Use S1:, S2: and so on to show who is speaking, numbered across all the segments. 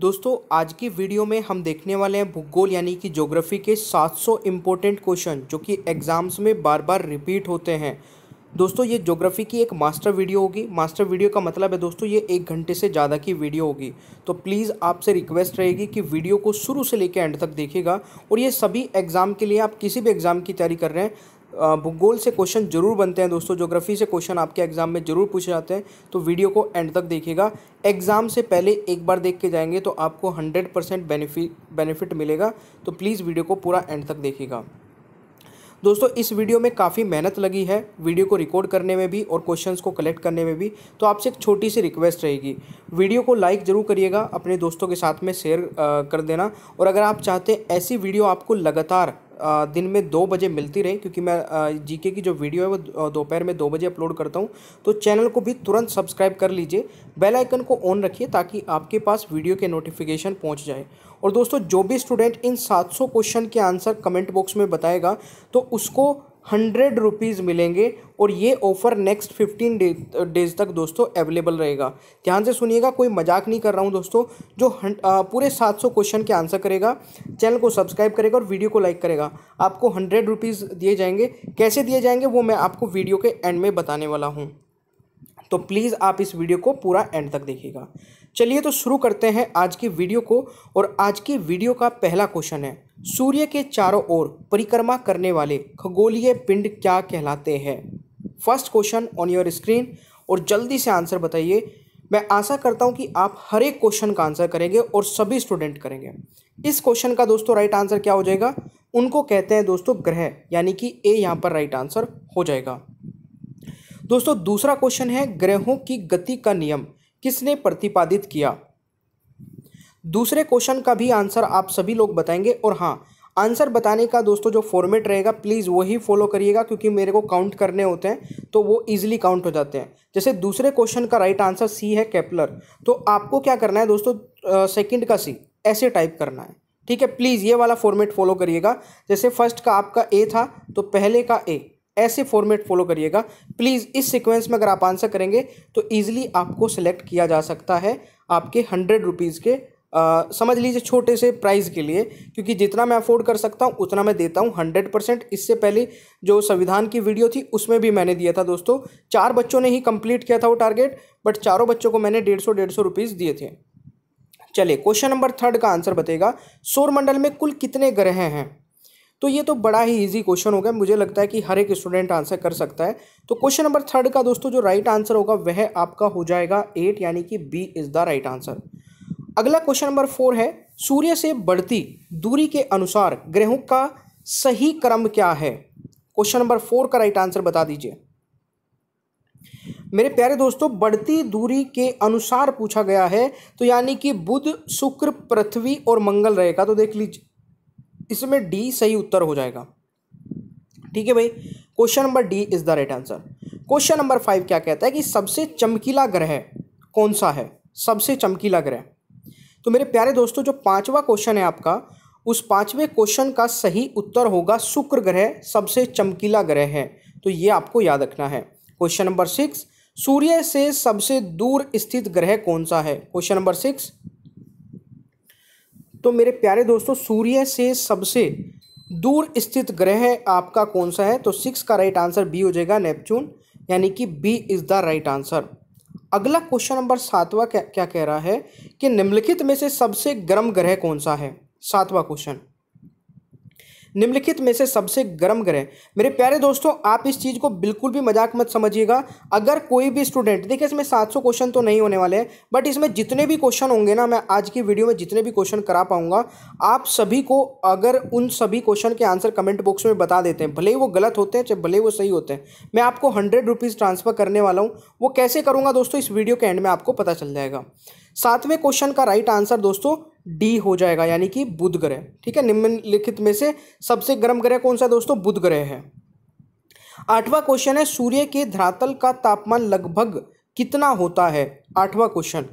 S1: दोस्तों आज की वीडियो में हम देखने वाले हैं भूगोल यानी कि ज्योग्राफी के 700 इम्पोर्टेंट क्वेश्चन जो कि एग्ज़ाम्स में बार बार रिपीट होते हैं दोस्तों ये ज्योग्राफी की एक मास्टर वीडियो होगी मास्टर वीडियो का मतलब है दोस्तों ये एक घंटे से ज़्यादा की वीडियो होगी तो प्लीज़ आपसे रिक्वेस्ट रहेगी कि वीडियो को शुरू से लेकर एंड तक देखेगा और ये सभी एग्ज़ाम के लिए आप किसी भी एग्ज़ाम की तैयारी कर रहे हैं भूगोल से क्वेश्चन जरूर बनते हैं दोस्तों ज्योग्राफी से क्वेश्चन आपके एग्जाम में जरूर पूछे जाते हैं तो वीडियो को एंड तक देखिएगा एग्जाम से पहले एक बार देख के जाएंगे तो आपको हंड्रेड परसेंट बेनिफिट बेनिफिट मिलेगा तो प्लीज़ वीडियो को पूरा एंड तक देखिएगा दोस्तों इस वीडियो में काफ़ी मेहनत लगी है वीडियो को रिकॉर्ड करने में भी और क्वेश्चंस को कलेक्ट करने में भी तो आपसे एक छोटी सी रिक्वेस्ट रहेगी वीडियो को लाइक ज़रूर करिएगा अपने दोस्तों के साथ में शेयर कर देना और अगर आप चाहते हैं ऐसी वीडियो आपको लगातार दिन में दो बजे मिलती रहे क्योंकि मैं जीके की जो वीडियो है वो दोपहर में दो बजे अपलोड करता हूँ तो चैनल को भी तुरंत सब्सक्राइब कर लीजिए बेल आइकन को ऑन रखिए ताकि आपके पास वीडियो के नोटिफिकेशन पहुँच जाए और दोस्तों जो भी स्टूडेंट इन 700 क्वेश्चन के आंसर कमेंट बॉक्स में बताएगा तो उसको हंड्रेड रुपीज़ मिलेंगे और ये offer next fifteen day days तक दोस्तों अवेलेबल रहेगा ध्यान से सुनिएगा कोई मजाक नहीं कर रहा हूँ दोस्तों जो आ, पूरे सात सौ क्वेश्चन के आंसर करेगा चैनल को सब्सक्राइब करेगा और वीडियो को लाइक करेगा आपको हंड्रेड रुपीज़ दिए जाएंगे कैसे दिए जाएंगे वो मैं आपको वीडियो के एंड में बताने वाला हूँ तो प्लीज़ आप इस वीडियो को पूरा एंड तक देखिएगा चलिए तो शुरू करते हैं आज की वीडियो को और आज की वीडियो का पहला क्वेश्चन है सूर्य के चारों ओर परिक्रमा करने वाले खगोलीय पिंड क्या कहलाते हैं first question on your screen और जल्दी से आंसर बताइए मैं आशा करता हूं कि आप हर एक क्वेश्चन का आंसर करेंगे और सभी स्टूडेंट करेंगे इस क्वेश्चन का दोस्तों राइट आंसर क्या हो जाएगा उनको कहते हैं दोस्तों ग्रह यानी कि ए यहाँ पर राइट आंसर हो जाएगा दोस्तों दूसरा क्वेश्चन है ग्रहों की गति का नियम किसने प्रतिपादित किया दूसरे क्वेश्चन का भी आंसर आप सभी लोग बताएंगे और हाँ आंसर बताने का दोस्तों जो फॉर्मेट रहेगा प्लीज़ वही फॉलो करिएगा क्योंकि मेरे को काउंट करने होते हैं तो वो इजीली काउंट हो जाते हैं जैसे दूसरे क्वेश्चन का राइट आंसर सी है कैपलर तो आपको क्या करना है दोस्तों सेकंड का सी ऐसे टाइप करना है ठीक है प्लीज़ ये वाला फॉर्मेट फॉलो करिएगा जैसे फर्स्ट का आपका ए था तो पहले का ए ऐसे फॉर्मेट फॉलो करिएगा प्लीज़ इस सीक्वेंस में अगर आप आंसर करेंगे तो ईजिली आपको सेलेक्ट किया जा सकता है आपके हंड्रेड रुपीज़ के आ, समझ लीजिए छोटे से प्राइस के लिए क्योंकि जितना मैं अफोर्ड कर सकता हूँ उतना मैं देता हूँ हंड्रेड परसेंट इससे पहले जो संविधान की वीडियो थी उसमें भी मैंने दिया था दोस्तों चार बच्चों ने ही कंप्लीट किया था वो टारगेट बट चारों बच्चों को मैंने डेढ़ सौ डेढ़ सौ रुपीज़ दिए थे चलिए क्वेश्चन नंबर थर्ड का आंसर बताएगा सौरमंडल में कुल कितने ग्रह हैं तो ये तो बड़ा ही ईजी क्वेश्चन हो गया मुझे लगता है कि हर एक स्टूडेंट आंसर कर सकता है तो क्वेश्चन नंबर थर्ड का दोस्तों जो राइट आंसर होगा वह आपका हो जाएगा एट यानी कि B is the right answer अगला क्वेश्चन नंबर फोर है सूर्य से बढ़ती दूरी के अनुसार ग्रहों का सही क्रम क्या है क्वेश्चन नंबर फोर का राइट आंसर बता दीजिए मेरे प्यारे दोस्तों बढ़ती दूरी के अनुसार पूछा गया है तो यानी कि बुध शुक्र पृथ्वी और मंगल रहेगा तो देख लीजिए इसमें डी सही उत्तर हो जाएगा ठीक है भाई question number D is the right answer question number five क्या कहता है कि सबसे चमकीला ग्रह कौन सा है सबसे चमकीला ग्रह तो मेरे प्यारे दोस्तों जो पांचवा क्वेश्चन है आपका उस पांचवें क्वेश्चन का सही उत्तर होगा शुक्र ग्रह सबसे चमकीला ग्रह है तो ये आपको याद रखना है क्वेश्चन नंबर सिक्स सूर्य से सबसे दूर स्थित ग्रह कौन सा है क्वेश्चन नंबर सिक्स तो मेरे प्यारे दोस्तों सूर्य से सबसे दूर स्थित ग्रह आपका कौन सा है तो सिक्स का राइट आंसर बी हो जाएगा नेपच्यून यानी कि B is the right answer अगला क्वेश्चन नंबर सातवा क्या क्या कह रहा है कि निम्नलिखित में से सबसे गर्म ग्रह कौन सा है सातवां क्वेश्चन निम्नलिखित में से सबसे गर्म ग्रह मेरे प्यारे दोस्तों आप इस चीज़ को बिल्कुल भी मजाक मत समझिएगा अगर कोई भी स्टूडेंट देखिए इसमें 700 क्वेश्चन तो नहीं होने वाले हैं बट इसमें जितने भी क्वेश्चन होंगे ना मैं आज की वीडियो में जितने भी क्वेश्चन करा पाऊंगा आप सभी को अगर उन सभी क्वेश्चन के आंसर कमेंट बॉक्स में बता देते हैं भले ही वो गलत होते हैं चाहे भले वो सही होते हैं मैं आपको हंड्रेड रुपीज़ ट्रांसफ़र करने वाला हूँ वो कैसे करूँगा दोस्तों इस वीडियो के एंड में आपको पता चल जाएगा सातवें क्वेश्चन का राइट आंसर दोस्तों डी हो जाएगा यानी कि बुध ग्रह ठीक है निम्नलिखित में से सबसे गर्म ग्रह कौन सा दोस्तों बुध ग्रह है आठवां क्वेश्चन है सूर्य के धरातल का तापमान लगभग कितना होता है आठवां क्वेश्चन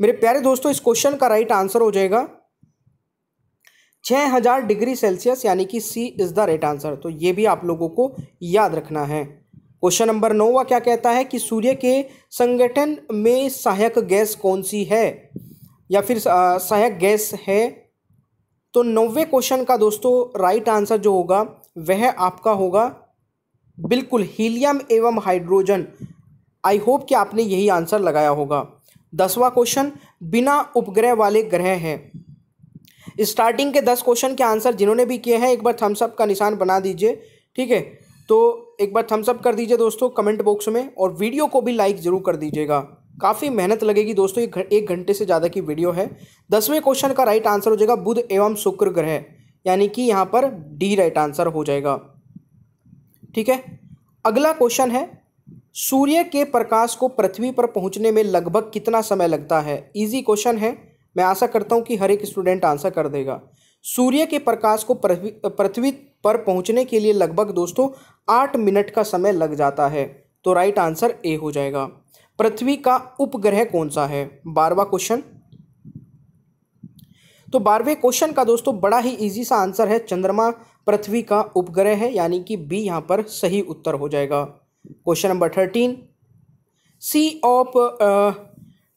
S1: मेरे प्यारे दोस्तों इस क्वेश्चन का राइट आंसर हो जाएगा छः हज़ार डिग्री सेल्सियस यानी कि C is the right answer तो ये भी आप लोगों को याद रखना है क्वेश्चन नंबर नौवा क्या कहता है कि सूर्य के संगठन में सहायक गैस कौन सी है या फिर सहायक गैस है तो नौवे क्वेश्चन का दोस्तों राइट आंसर जो होगा वह आपका होगा बिल्कुल हीलियम एवं हाइड्रोजन आई होप कि आपने यही आंसर लगाया होगा दसवां क्वेश्चन बिना उपग्रह वाले ग्रह हैं स्टार्टिंग के दस क्वेश्चन के आंसर जिन्होंने भी किए हैं एक बार थम्सअप का निशान बना दीजिए ठीक है तो एक बार थम्सअप कर दीजिए दोस्तों कमेंट बॉक्स में और वीडियो को भी लाइक ज़रूर कर दीजिएगा काफ़ी मेहनत लगेगी दोस्तों ये एक घंटे से ज़्यादा की वीडियो है दसवें क्वेश्चन का राइट आंसर हो जाएगा बुध एवं शुक्र ग्रह यानी कि यहाँ पर डी राइट आंसर हो जाएगा ठीक है अगला क्वेश्चन है सूर्य के प्रकाश को पृथ्वी पर पहुँचने में लगभग कितना समय लगता है ईजी क्वेश्चन है मैं आशा करता हूँ कि हर एक स्टूडेंट आंसर कर देगा सूर्य के प्रकाश को पृथ्वी पर पहुंचने के लिए लगभग दोस्तों आठ मिनट का समय लग जाता है तो राइट आंसर ए हो जाएगा पृथ्वी का उपग्रह कौन सा है बारवा क्वेश्चन तो बारहवें क्वेश्चन का दोस्तों बड़ा ही इजी सा आंसर है चंद्रमा पृथ्वी का उपग्रह है यानी कि बी यहां पर सही उत्तर हो जाएगा question number thirteen sea of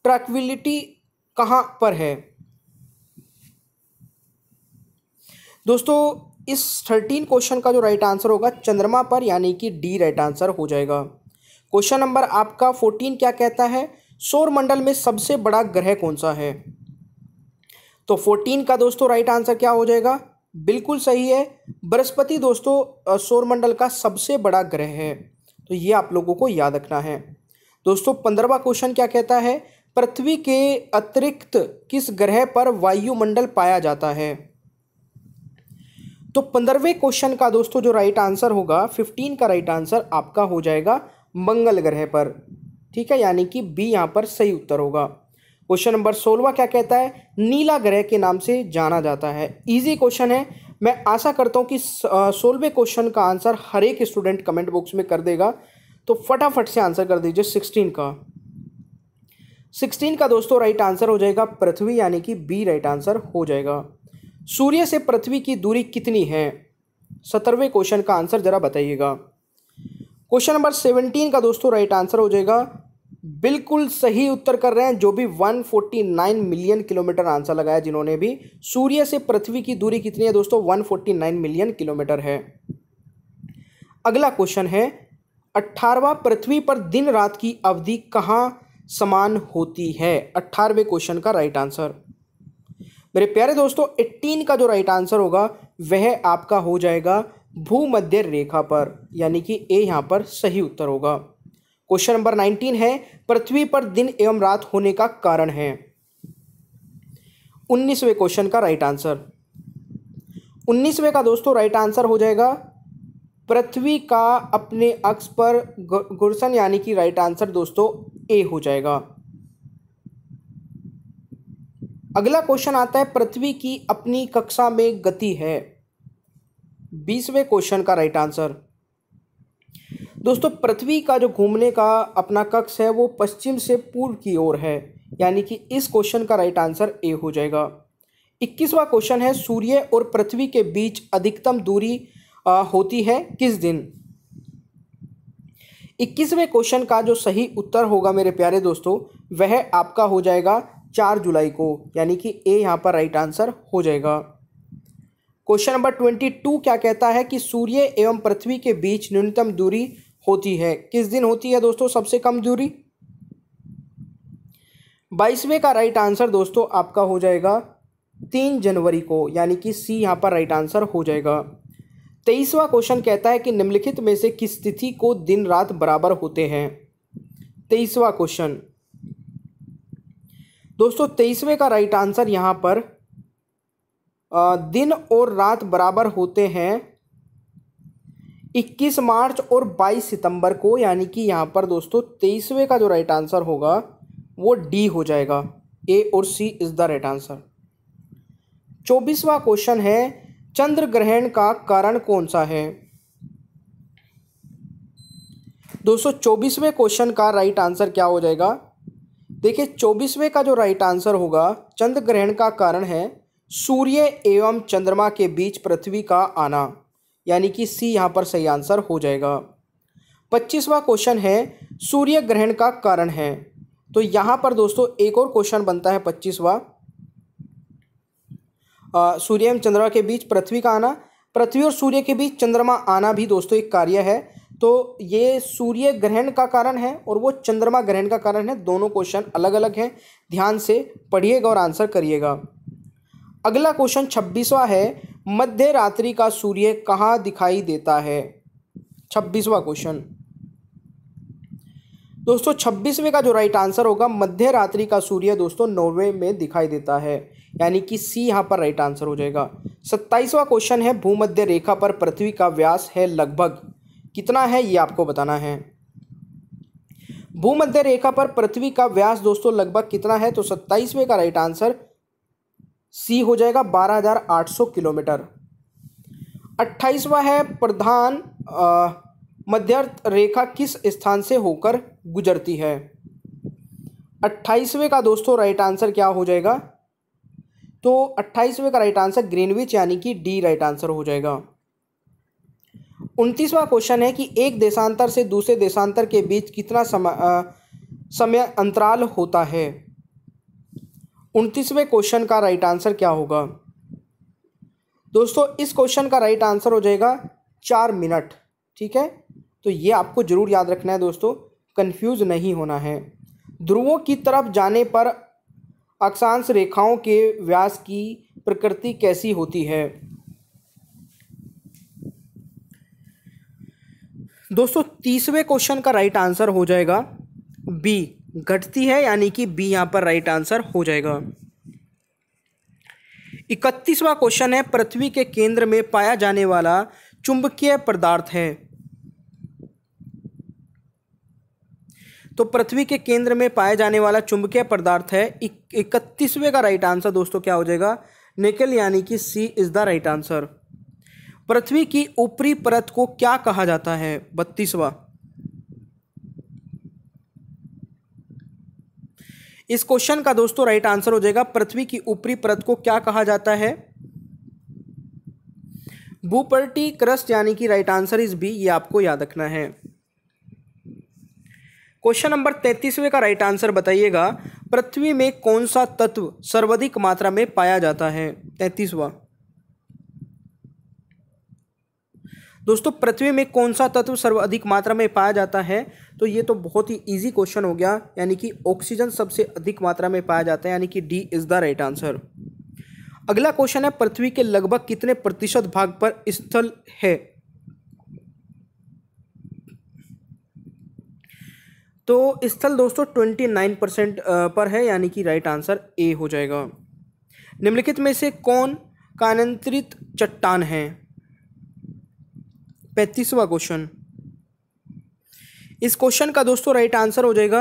S1: tranquillity कहां पर है दोस्तों इस थर्टीन क्वेश्चन का जो राइट आंसर होगा चंद्रमा पर यानी कि डी राइट आंसर हो जाएगा क्वेश्चन नंबर आपका फोर्टीन क्या कहता है सौरमंडल में सबसे बड़ा ग्रह कौन सा है तो फोर्टीन का दोस्तों राइट आंसर क्या हो जाएगा बिल्कुल सही है बृहस्पति दोस्तों सौरमंडल का सबसे बड़ा ग्रह है तो ये आप लोगों को याद रखना है दोस्तों पंद्रहवा क्वेश्चन क्या कहता है पृथ्वी के अतिरिक्त किस ग्रह पर वायुमंडल पाया जाता है तो पंद्रहवें क्वेश्चन का दोस्तों जो राइट आंसर होगा फिफ्टीन का राइट आंसर आपका हो जाएगा मंगल ग्रह पर ठीक है यानी कि बी यहाँ पर सही उत्तर होगा क्वेश्चन नंबर सोलवा क्या कहता है नीला ग्रह के नाम से जाना जाता है इजी क्वेश्चन है मैं आशा करता हूँ कि सोलवे क्वेश्चन का आंसर हर एक स्टूडेंट कमेंट बॉक्स में कर देगा तो फटाफट से आंसर कर दीजिए सिक्सटीन का सिक्सटीन का दोस्तों राइट आंसर हो जाएगा पृथ्वी यानी कि बी राइट आंसर हो जाएगा सूर्य से पृथ्वी की दूरी कितनी है सत्रहवें क्वेश्चन का आंसर ज़रा बताइएगा क्वेश्चन नंबर सेवनटीन का दोस्तों राइट आंसर हो जाएगा बिल्कुल सही उत्तर कर रहे हैं जो भी one forty nine million kilometre answer लगाया जिन्होंने भी सूर्य से पृथ्वी की दूरी कितनी है दोस्तों one forty nine million kilometre है अगला क्वेश्चन है अट्ठारहवा पृथ्वी पर दिन रात की अवधि कहाँ समान होती है अट्ठारहवें क्वेश्चन का राइट आंसर मेरे प्यारे दोस्तों 18 का जो राइट आंसर होगा वह आपका हो जाएगा भूमध्य रेखा पर यानी कि ए यहाँ पर सही उत्तर होगा क्वेश्चन नंबर 19 है पृथ्वी पर दिन एवं रात होने का कारण है उन्नीसवें क्वेश्चन का राइट आंसर उन्नीसवें का दोस्तों राइट आंसर हो जाएगा पृथ्वी का अपने अक्स पर गुरसन यानी कि राइट आंसर दोस्तों ए हो जाएगा अगला क्वेश्चन आता है पृथ्वी की अपनी कक्षा में गति है बीसवें क्वेश्चन का राइट आंसर दोस्तों पृथ्वी का जो घूमने का अपना कक्ष है वो पश्चिम से पूर्व की ओर है यानी कि इस क्वेश्चन का राइट आंसर ए हो जाएगा इक्कीसवा क्वेश्चन है सूर्य और पृथ्वी के बीच अधिकतम दूरी आ, होती है किस दिन इक्कीसवें क्वेश्चन का जो सही उत्तर होगा मेरे प्यारे दोस्तों वह आपका हो जाएगा चार जुलाई को यानी कि ए यहाँ पर राइट आंसर हो जाएगा क्वेश्चन नंबर ट्वेंटी टू क्या कहता है कि सूर्य एवं पृथ्वी के बीच न्यूनतम दूरी होती है किस दिन होती है दोस्तों सबसे कम दूरी बाईसवें का राइट आंसर दोस्तों आपका हो जाएगा तीन जनवरी को यानी कि सी यहां पर राइट आंसर हो जाएगा तेईसवा क्वेश्चन कहता है कि निम्नलिखित में से किस तिथि को दिन रात बराबर होते हैं तेईसवा क्वेश्चन दोस्तों तेईसवें का राइट आंसर यहाँ पर दिन और रात बराबर होते हैं 21 मार्च और 22 सितंबर को यानी कि यहाँ पर दोस्तों तेईसवें का जो राइट आंसर होगा वो डी हो जाएगा ए और C is the right answer चौबीसवा क्वेश्चन है चंद्र ग्रहण का कारण कौन सा है दोस्तों चौबीसवें क्वेश्चन का राइट आंसर क्या हो जाएगा देखिए चौबीसवें का जो राइट आंसर होगा चंद्र ग्रहण का कारण है सूर्य एवं चंद्रमा के बीच पृथ्वी का आना यानी कि सी यहाँ पर सही आंसर हो जाएगा पच्चीसवा क्वेश्चन है सूर्य ग्रहण का कारण है तो यहाँ पर दोस्तों एक और क्वेश्चन बनता है पच्चीसवा सूर्य एवं चंद्रमा के बीच पृथ्वी का आना पृथ्वी और सूर्य के बीच चंद्रमा आना भी दोस्तों एक कार्य है तो ये सूर्य ग्रहण का कारण है और वो चंद्रमा ग्रहण का कारण है दोनों क्वेश्चन अलग अलग हैं ध्यान से पढ़िएगा और आंसर करिएगा अगला क्वेश्चन छब्बीसवा है मध्य रात्रि का सूर्य कहाँ दिखाई देता है छब्बीसवा क्वेश्चन दोस्तों छब्बीसवें का जो राइट आंसर होगा मध्य रात्रि का सूर्य दोस्तों नौवे में दिखाई देता है यानी कि सी यहाँ पर राइट आंसर हो जाएगा सत्ताईसवा क्वेश्चन है भूमध्य रेखा पर पृथ्वी का व्यास है लगभग कितना है ये आपको बताना है भूमध्य रेखा पर पृथ्वी का व्यास दोस्तों लगभग कितना है तो सत्ताईसवें का राइट आंसर सी हो जाएगा 12,800 किलोमीटर अट्ठाईसवा है प्रधान मध्य रेखा किस स्थान से होकर गुजरती है अट्ठाईसवें का दोस्तों राइट आंसर क्या हो जाएगा तो अट्ठाईसवें का राइट आंसर ग्रीनविच यानी कि डी राइट आंसर हो जाएगा उनतीसवां क्वेश्चन है कि एक देशांतर से दूसरे देशांतर के बीच कितना समय समय अंतराल होता है उनतीसवें क्वेश्चन का राइट आंसर क्या होगा दोस्तों इस क्वेश्चन का राइट आंसर हो जाएगा चार मिनट ठीक है तो ये आपको ज़रूर याद रखना है दोस्तों कंफ्यूज नहीं होना है ध्रुवों की तरफ जाने पर अक्षांश रेखाओं के व्यास की प्रकृति कैसी होती है दोस्तों तीसवें क्वेश्चन का राइट आंसर हो जाएगा बी घटती है यानी कि बी यहां पर राइट आंसर हो जाएगा इकतीसवा क्वेश्चन है पृथ्वी के केंद्र में पाया जाने वाला चुंबकीय पदार्थ है तो पृथ्वी के केंद्र में पाया जाने वाला चुंबकीय पदार्थ है इकतीसवें का राइट आंसर दोस्तों क्या हो जाएगा निकल यानी कि C is the right answer पृथ्वी की ऊपरी परत को क्या कहा जाता है बत्तीसवा इस क्वेश्चन का दोस्तों राइट आंसर हो जाएगा पृथ्वी की ऊपरी परत को क्या कहा जाता है भूपर्टी क्रस्ट यानी कि राइट आंसर इज बी ये आपको याद रखना है क्वेश्चन नंबर तैतीसवें का राइट आंसर बताइएगा पृथ्वी में कौन सा तत्व सर्वाधिक मात्रा में पाया जाता है तैतीसवा दोस्तों पृथ्वी में कौन सा तत्व सर्वाधिक मात्रा में पाया जाता है तो ये तो बहुत ही ईजी क्वेश्चन हो गया यानी कि ऑक्सीजन सबसे अधिक मात्रा में पाया जाता है यानी कि D is the right answer अगला क्वेश्चन है पृथ्वी के लगभग कितने प्रतिशत भाग पर स्थल है तो स्थल दोस्तों ट्वेंटी नाइन परसेंट पर है यानी कि राइट आंसर ए हो जाएगा निम्नलिखित में से कौन कानंतरित चट्टान है पैंतीसवा क्वेश्चन इस क्वेश्चन का दोस्तों राइट आंसर हो जाएगा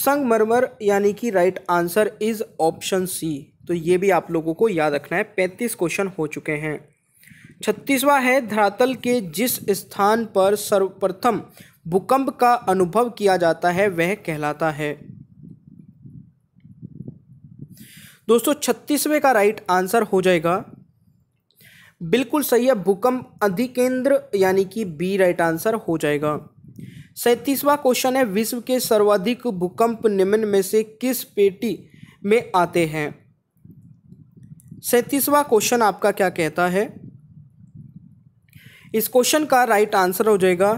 S1: संगमरमर यानी कि right answer is option C तो ये भी आप लोगों को याद रखना है पैंतीस क्वेश्चन हो चुके हैं छत्तीसवा है धरातल के जिस स्थान पर सर्वप्रथम भूकंप का अनुभव किया जाता है वह कहलाता है दोस्तों छत्तीसवें का राइट आंसर हो जाएगा बिल्कुल सही है भूकंप अधिकेंद्र यानी कि बी राइट आंसर हो जाएगा सैंतीसवा क्वेश्चन है विश्व के सर्वाधिक भूकंप निम्न में से किस पेटी में आते हैं सैंतीसवा क्वेश्चन आपका क्या कहता है इस क्वेश्चन का राइट आंसर हो जाएगा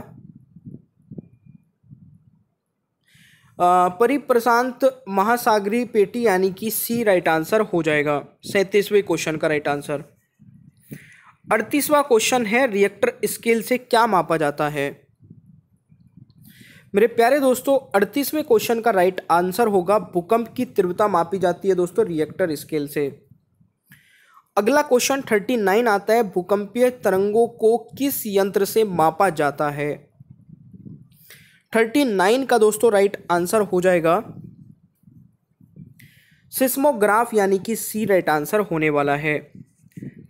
S1: परिप्रशांत महासागरी पेटी यानी कि सी राइट आंसर हो जाएगा सैंतीसवें क्वेश्चन का राइट आंसर अड़तीसवा क्वेश्चन है रिएक्टर स्केल से क्या मापा जाता है मेरे प्यारे दोस्तों अड़तीसवें क्वेश्चन का राइट आंसर होगा भूकंप की तीव्रता मापी जाती है दोस्तों रिएक्टर स्केल से अगला क्वेश्चन थर्टी नाइन आता है भूकंपीय तरंगों को किस यंत्र से मापा जाता है थर्टी नाइन का दोस्तों राइट आंसर हो जाएगा सिस्मोग्राफ यानी कि सी राइट आंसर होने वाला है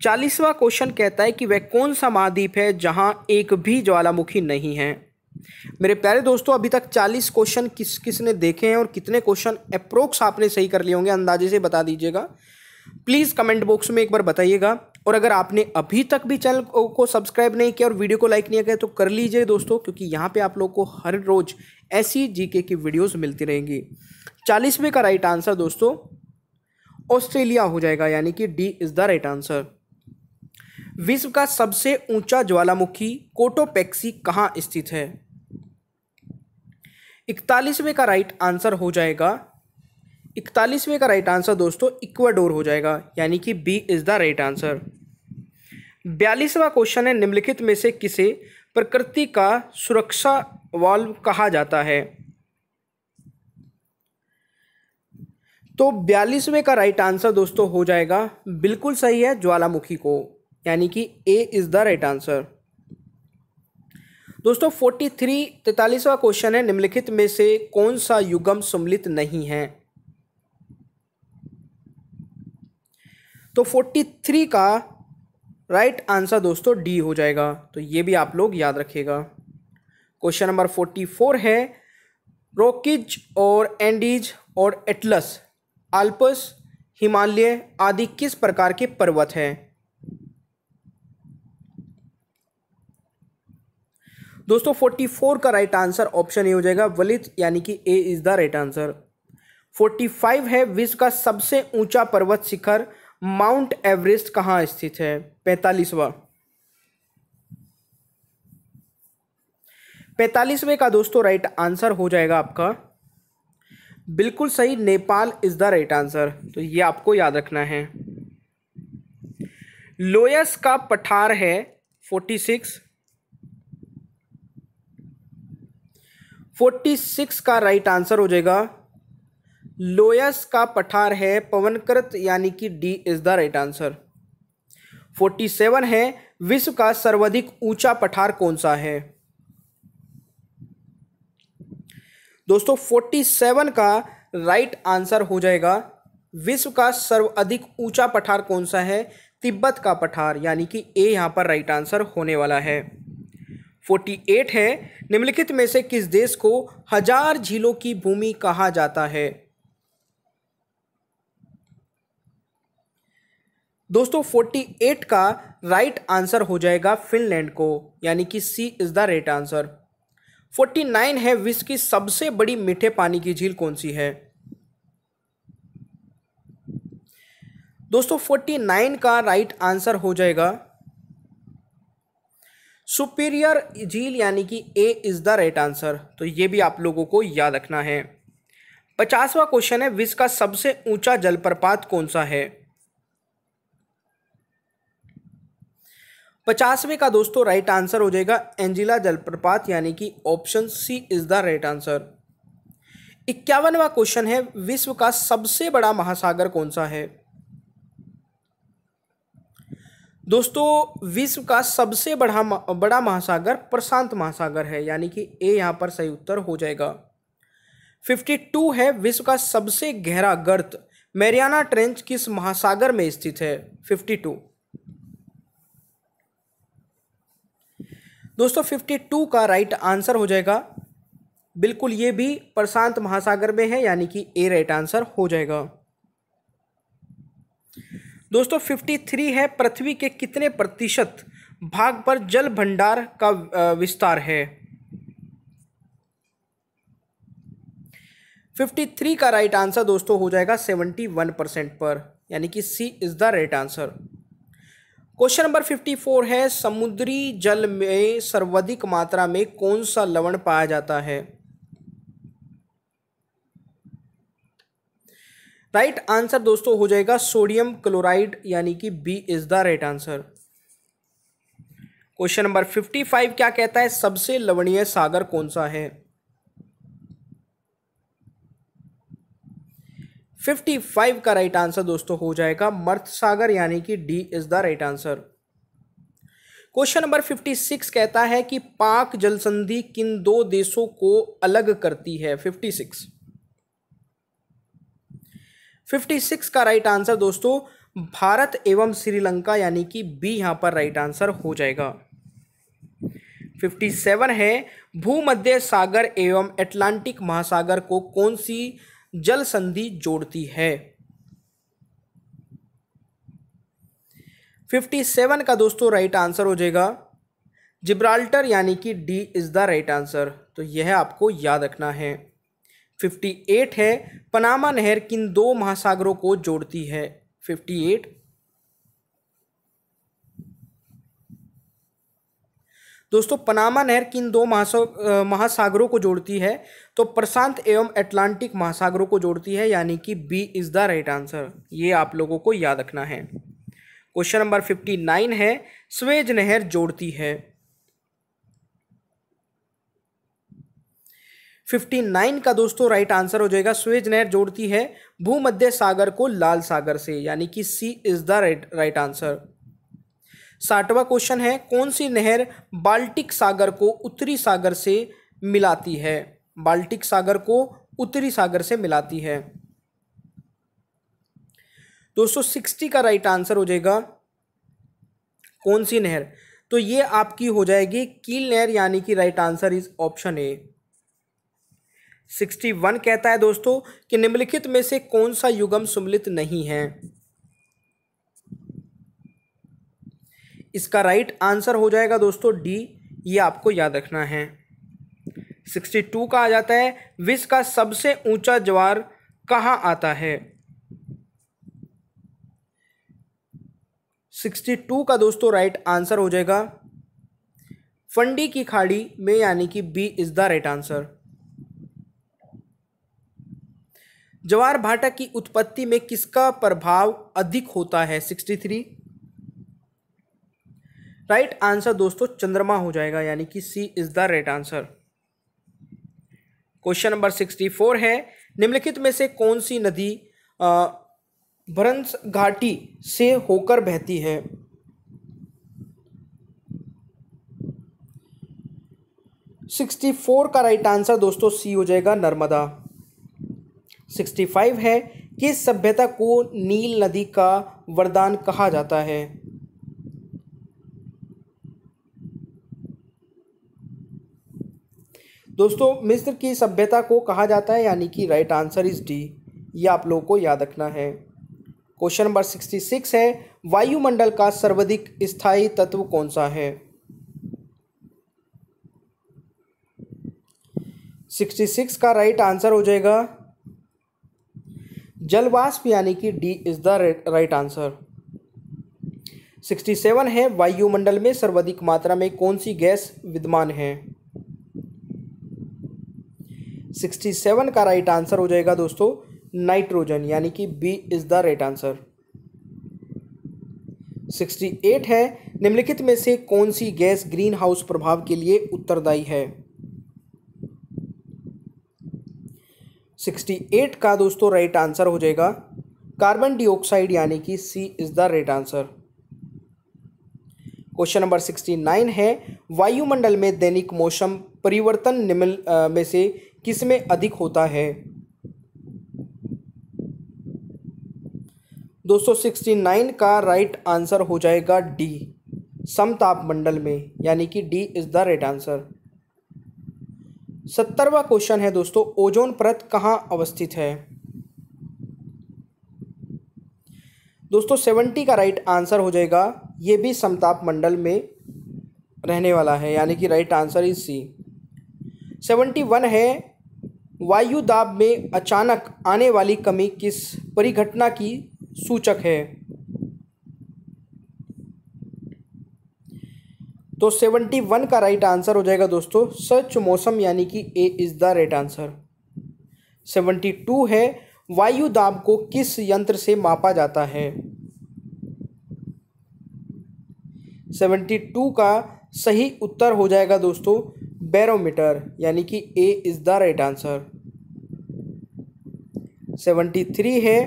S1: चालीसवा क्वेश्चन कहता है कि वह कौन सा महाद्वीप है जहां एक भी ज्वालामुखी नहीं है मेरे प्यारे दोस्तों अभी तक चालीस क्वेश्चन किस किसने देखे हैं और कितने क्वेश्चन अप्रोक्स आपने सही कर लिए होंगे अंदाजे से बता दीजिएगा प्लीज़ कमेंट बॉक्स में एक बार बताइएगा और अगर आपने अभी तक भी चैनल को सब्सक्राइब नहीं किया और वीडियो को लाइक नहीं किया तो कर लीजिए दोस्तों क्योंकि यहाँ पे आप लोग को हर रोज़ ऐसी जीके की वीडियोस मिलती रहेंगी चालीसवें का राइट आंसर दोस्तों ऑस्ट्रेलिया हो जाएगा यानी कि D is the right answer विश्व का सबसे ऊंचा ज्वालामुखी कोटोपेक्सी कहाँ स्थित है इकतालीसवें का राइट आंसर हो जाएगा इकतालीसवें का राइट आंसर दोस्तों इक्वाडोर हो जाएगा यानी कि B is the right answer बयालीसवा क्वेश्चन है निम्नलिखित में से किसे प्रकृति का सुरक्षा वाल्व कहा जाता है तो बयालीसवें का राइट आंसर दोस्तों हो जाएगा बिल्कुल सही है ज्वालामुखी को यानी कि A is the right answer दोस्तों 43 तैतालीसवा क्वेश्चन है निम्नलिखित में से कौन सा युगम सम्मिलित नहीं है तो 43 का राइट आंसर दोस्तों डी हो जाएगा तो ये भी आप लोग याद रखिएगा क्वेश्चन नंबर 44 है रोकिज और एंडीज और एटलस आल्पस हिमालय आदि किस प्रकार के पर्वत हैं दोस्तों 44 का राइट आंसर ऑप्शन ए हो जाएगा वलित यानी कि A is the right answer 45 है विश्व का सबसे ऊंचा पर्वत शिखर माउंट एवरेस्ट कहाँ स्थित है पैंतालीसवा पैंतालीसवें का दोस्तों राइट आंसर हो जाएगा आपका बिल्कुल सही Nepal is the right answer तो ये आपको याद रखना है लोयस का पठार है फोर्टी सिक्स फोर्टी सिक्स का राइट आंसर हो जाएगा लोयस का पठार है पवनकृत यानी कि D is the right answer forty seven है विश्व का सर्वाधिक ऊंचा पठार कौन सा है दोस्तों फोर्टी सेवन का राइट आंसर हो जाएगा विश्व का सर्वाधिक ऊंचा पठार कौन सा है तिब्बत का पठार यानी कि ए यहाँ पर राइट आंसर होने वाला है 48 है निम्नलिखित में से किस देश को हजार झीलों की भूमि कहा जाता है दोस्तों 48 का राइट आंसर हो जाएगा फिनलैंड को यानी कि C is the right answer 49 है विश्व की सबसे बड़ी मीठे पानी की झील कौन सी है दोस्तों 49 का राइट आंसर हो जाएगा सुपीरियर झील यानी कि A is the right answer तो ये भी आप लोगों को याद रखना है पचासवा क्वेश्चन है विश्व का सबसे ऊंचा जलप्रपात कौन सा है पचासवें का दोस्तों राइट आंसर हो जाएगा एंजिला जलप्रपात यानी कि option C is the right answer इक्यावनवा क्वेश्चन है विश्व का सबसे बड़ा महासागर कौन सा है दोस्तों विश्व का सबसे बड़ा बड़ा महासागर प्रशांत महासागर है यानी कि ए यहाँ पर सही उत्तर हो जाएगा 52 है विश्व का सबसे गहरा गर्त मैरियाना ट्रेंच किस महासागर में स्थित है 52 दोस्तों 52 का राइट आंसर हो जाएगा बिल्कुल ये भी प्रशांत महासागर में है यानी कि ए राइट आंसर हो जाएगा दोस्तों 53 है पृथ्वी के कितने प्रतिशत भाग पर जल भंडार का विस्तार है 53 का राइट आंसर दोस्तों हो जाएगा 71 परसेंट पर यानी कि C is the right answer question number 54 है समुद्री जल में सर्वाधिक मात्रा में कौन सा लवण पाया जाता है राइट आंसर दोस्तों हो जाएगा सोडियम क्लोराइड यानी कि B is the right answer question number fifty five क्या कहता है सबसे लवणीय सागर कौन सा है फिफ्टी फाइव का राइट आंसर दोस्तों हो जाएगा मर्थ सागर यानी कि D is the right answer question number fifty six कहता है कि पाक जलसंधि किन दो देशों को अलग करती है फिफ्टी सिक्स फिफ्टी सिक्स का राइट आंसर दोस्तों भारत एवं श्रीलंका यानी कि बी यहां पर राइट आंसर हो जाएगा फिफ्टी सेवन है भूमध्य सागर एवं अटलांटिक महासागर को कौन सी जल संधि जोड़ती है फिफ्टी सेवन का दोस्तों राइट आंसर हो जाएगा जिब्राल्टर यानी कि D is the right answer तो यह आपको याद रखना है 58 है पनामा नहर किन दो महासागरों को जोड़ती है 58 दोस्तों पनामा नहर किन दो महासागरों को जोड़ती है तो प्रशांत एवं अटलांटिक महासागरों को जोड़ती है यानी कि B is the right answer ये आप लोगों को याद रखना है क्वेश्चन नंबर फिफ्टी नाइन है स्वेज नहर जोड़ती है 59 का दोस्तों राइट आंसर हो जाएगा स्वेज नहर जोड़ती है भूमध्य सागर को लाल सागर से यानी कि C is the right right answer साठवा क्वेश्चन है कौन सी नहर बाल्टिक सागर को उत्तरी सागर से मिलाती है बाल्टिक सागर को उत्तरी सागर से मिलाती है दोस्तों सिक्सटी का राइट आंसर हो जाएगा कौन सी नहर तो ये आपकी हो जाएगी कील नहर यानी कि right answer is option A sixty one कहता है दोस्तों कि निम्नलिखित में से कौन सा युगम सुमिलित नहीं है इसका राइट आंसर हो जाएगा दोस्तों डी ये आपको याद रखना है सिक्सटी टू का आ जाता है विश्व का सबसे ऊंचा ज्वार कहाँ आता है सिक्सटी टू का दोस्तों राइट आंसर हो जाएगा फंडी की खाड़ी में यानी कि B is the right answer जवार भाटा की उत्पत्ति में किसका प्रभाव अधिक होता है सिक्सटी थ्री राइट आंसर दोस्तों चंद्रमा हो जाएगा यानी कि C is the right answer question number sixty four है निम्नलिखित में से कौन सी नदी भरंस घाटी से होकर बहती है सिक्सटी फोर का राइट आंसर दोस्तों सी हो जाएगा नर्मदा 65 है किस सभ्यता को नील नदी का वरदान कहा जाता है दोस्तों मिस्र की सभ्यता को कहा जाता है यानी कि राइट आंसर इज डी ये आप लोगों को याद रखना है क्वेश्चन नंबर सिक्सटी सिक्स है वायुमंडल का सर्वाधिक स्थायी तत्व कौन सा है सिक्सटी सिक्स का राइट आंसर हो जाएगा जलवाष्प यानी कि D is the right answer sixty seven है वायुमंडल में सर्वाधिक मात्रा में कौन सी गैस विद्यमान है सिक्सटी सेवन का राइट आंसर हो जाएगा दोस्तों नाइट्रोजन यानी कि B is the right answer sixty eight है निम्नलिखित में से कौन सी गैस ग्रीन हाउस प्रभाव के लिए उत्तरदायी है सिक्सटी एट का दोस्तों राइट आंसर हो जाएगा कार्बन डिओक्साइड यानी कि C is the right answer question number sixty nine है वायुमंडल में दैनिक मौसम परिवर्तन निम्न में से किस में अधिक होता है दोस्तों नाइन का राइट आंसर हो जाएगा डी समताप मंडल में यानी कि D is the right answer सत्तरवा क्वेश्चन है दोस्तों ओजोन परत कहाँ अवस्थित है दोस्तों सेवेंटी का राइट आंसर हो जाएगा ये भी समताप मंडल में रहने वाला है यानी कि right answer is C seventy one है वायु दाब में अचानक आने वाली कमी किस परिघटना की सूचक है तो सेवेंटी वन का राइट आंसर हो जाएगा दोस्तों सच मौसम यानी कि A is the right answer seventy two है वायु दाब को किस यंत्र से मापा जाता है सेवेंटी टू का सही उत्तर हो जाएगा दोस्तों बैरोमीटर यानी कि A is the right answer seventy three है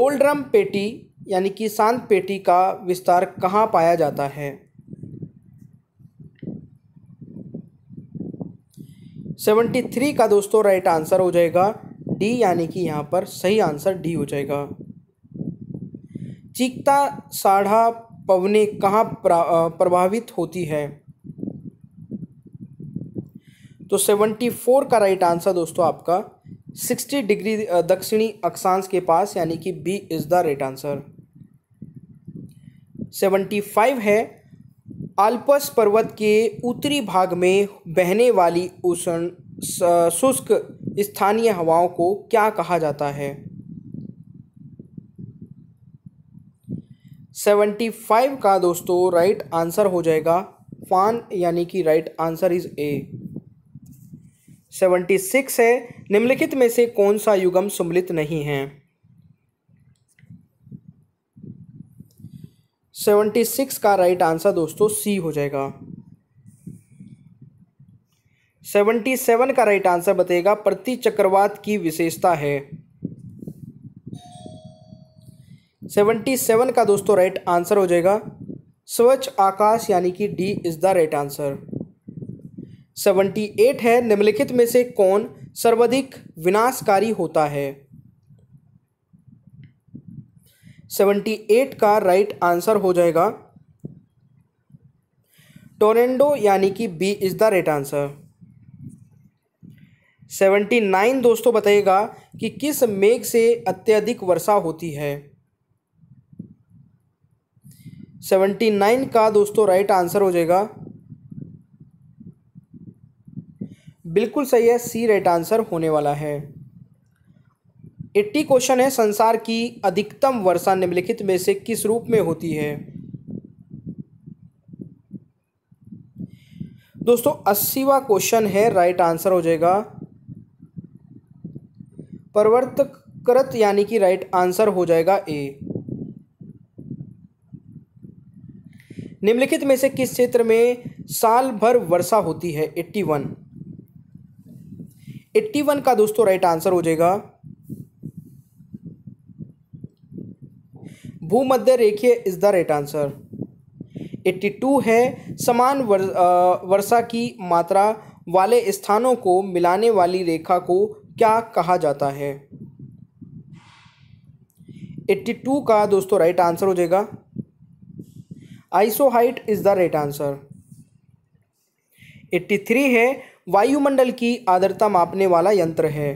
S1: डोलड्रम पेटी यानी कि शांत पेटी का विस्तार कहाँ पाया जाता है सेवेंटी थ्री का दोस्तों राइट आंसर हो जाएगा डी यानी कि यहाँ पर सही आंसर डी हो जाएगा चीखता साढ़ा पवने कहाँ प्रभावित होती है तो सेवेंटी फोर का राइट आंसर दोस्तों आपका सिक्सटी डिग्री दक्षिणी अक्षांश के पास यानी कि B is the right answer seventy five है आल्पस पर्वत के उत्तरी भाग में बहने वाली उष्ण शुष्क स्थानीय हवाओं को क्या कहा जाता है सेवेंटी फाइव का दोस्तों राइट आंसर हो जाएगा फान यानी कि right answer is A seventy six है निम्नलिखित में से कौन सा युगम सम्मिलित नहीं है सेवेंटी सिक्स का राइट आंसर दोस्तों सी हो जाएगा सेवेंटी सेवन का राइट आंसर बताएगा प्रति चक्रवात की विशेषता है सेवेंटी सेवन का दोस्तों राइट आंसर हो जाएगा स्वच्छ आकाश यानी कि D is the right answer seventy eight है निम्नलिखित में से कौन सर्वाधिक विनाशकारी होता है सेवेंटी एट का राइट आंसर हो जाएगा टोरेंडो यानी कि B is the right answer seventy nine दोस्तों बताइएगा कि किस मेघ से अत्यधिक वर्षा होती है सेवेंटी नाइन का दोस्तों राइट आंसर हो जाएगा बिल्कुल सही है सी राइट आंसर होने वाला है एट्टी क्वेश्चन है संसार की अधिकतम वर्षा निम्नलिखित में से किस रूप में होती है दोस्तों अस्सीवा क्वेश्चन है राइट आंसर हो जाएगा परवर्तकृत यानी कि राइट आंसर हो जाएगा ए निम्नलिखित में से किस क्षेत्र में साल भर वर्षा होती है एट्टी वन एट्टी वन का दोस्तों राइट आंसर हो जाएगा भूमध्य रेखीय इज द राइट आंसर 82 है समान वर्षा की मात्रा वाले स्थानों को मिलाने वाली रेखा को क्या कहा जाता है 82 का दोस्तों राइट आंसर हो जाएगा isohyet is the right answer 83 है वायुमंडल की आर्द्रता मापने वाला यंत्र है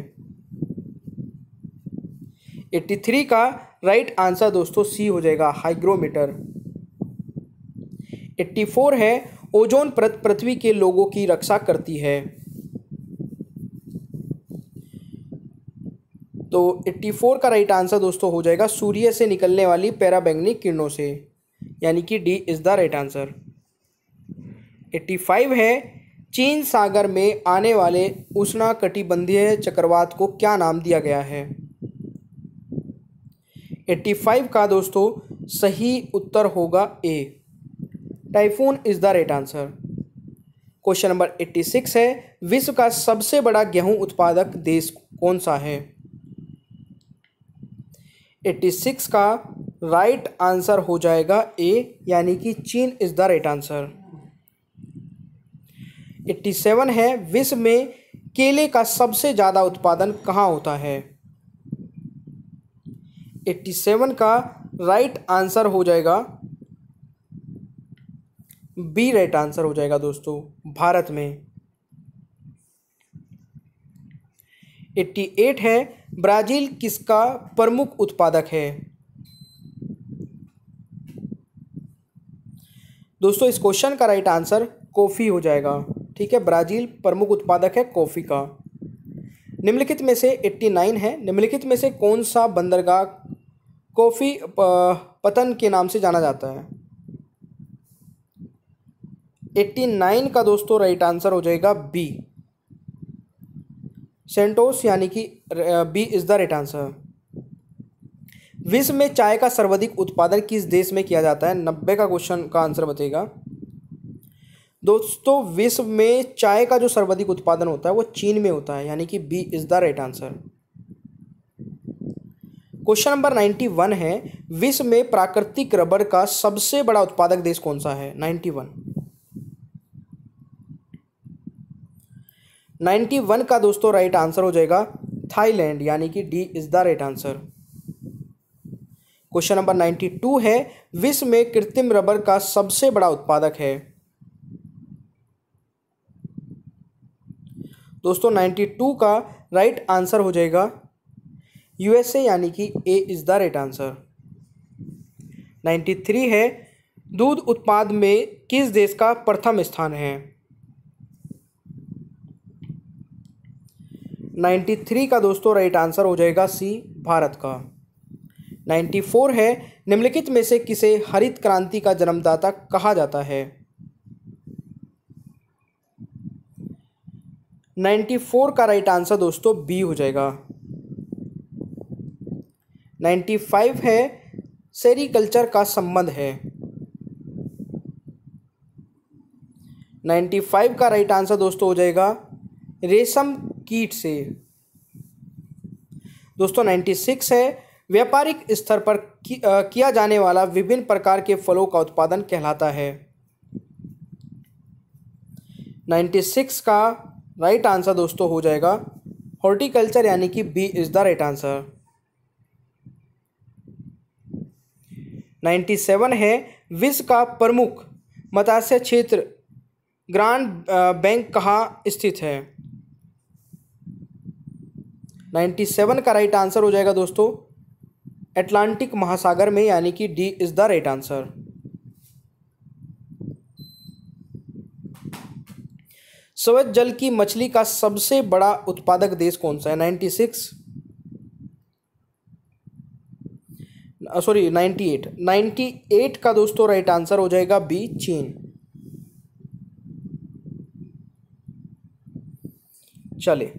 S1: 83 का राइट आंसर दोस्तों सी हो जाएगा हाइग्रोमीटर 84 है ओजोन परत पृथ्वी के लोगों की रक्षा करती है तो 84 का राइट आंसर दोस्तों हो जाएगा सूर्य से निकलने वाली पैराबैंगनी किरणों से यानी कि D is the right answer 85 है चीन सागर में आने वाले उष्णा कटिबंधीय चक्रवात को क्या नाम दिया गया है एट्टी फाइव का दोस्तों सही उत्तर होगा A typhoon is the right answer question number eighty six है विश्व का सबसे बड़ा गेहूं उत्पादक देश कौन सा है एट्टी सिक्स का राइट आंसर हो जाएगा ए यानी कि चीन इज़ द राइट आंसर एट्टी सेवन है विश्व में केले का सबसे ज़्यादा उत्पादन कहाँ होता है एट्टी सेवन का राइट आंसर हो जाएगा बी राइट आंसर हो जाएगा दोस्तों भारत में एट्टी एट है ब्राज़ील किसका प्रमुख उत्पादक है दोस्तों इस क्वेश्चन का राइट आंसर कॉफ़ी हो जाएगा ठीक है ब्राज़ील प्रमुख उत्पादक है कॉफ़ी का निम्नलिखित में से 89 है निम्नलिखित में से कौन सा बंदरगाह कॉफ़ी पतन के नाम से जाना जाता है एट्टी नाइन का दोस्तों राइट आंसर हो जाएगा बी सेंटोस यानी कि B is the right answer विश्व में चाय का सर्वाधिक उत्पादन किस देश में किया जाता है नब्बे का क्वेश्चन का आंसर बताएगा दोस्तों विश्व में चाय का जो सर्वाधिक उत्पादन होता है वो चीन में होता है यानी कि B is the right answer question number ninety one है विश्व में प्राकृतिक रबर का सबसे बड़ा उत्पादक देश कौन सा है नाइन्टी वन नाइन्टी वन का दोस्तों राइट आंसर हो जाएगा थाईलैंड यानी कि D is the right answer question number ninety two है विश्व में कृत्रिम रबर का सबसे बड़ा उत्पादक है दोस्तों नाइन्टी टू का राइट आंसर हो जाएगा यूएसए यानी कि A is the right answer ninety three है दूध उत्पाद में किस देश का प्रथम स्थान है नाइन्टी थ्री का दोस्तों राइट आंसर हो जाएगा सी भारत का नाइन्टी फोर है निम्नलिखित में से किसे हरित क्रांति का जन्मदाता कहा जाता है नाइन्टी फोर का राइट आंसर दोस्तों बी हो जाएगा नाइन्टी फाइव है सेरिकल्चर का संबंध है नाइन्टी फाइव का राइट आंसर दोस्तों हो जाएगा रेशम कीट से दोस्तों नाइन्टी सिक्स है व्यापारिक स्तर पर किया जाने वाला विभिन्न प्रकार के फलों का उत्पादन कहलाता है नाइन्टी सिक्स का राइट आंसर दोस्तों हो जाएगा हॉर्टिकल्चर यानी कि B is the right answer ninety seven है विश्व का प्रमुख मत्स्य क्षेत्र ग्रांड बैंक कहाँ स्थित है नाइन्टी सेवन का राइट आंसर हो जाएगा दोस्तों अटलांटिक महासागर में यानी कि D is the right answer स्वच्छ जल की मछली का सबसे बड़ा उत्पादक देश कौन सा है ninety six sorry ninety eight ninety eight का दोस्तों राइट आंसर हो जाएगा बी चीन चले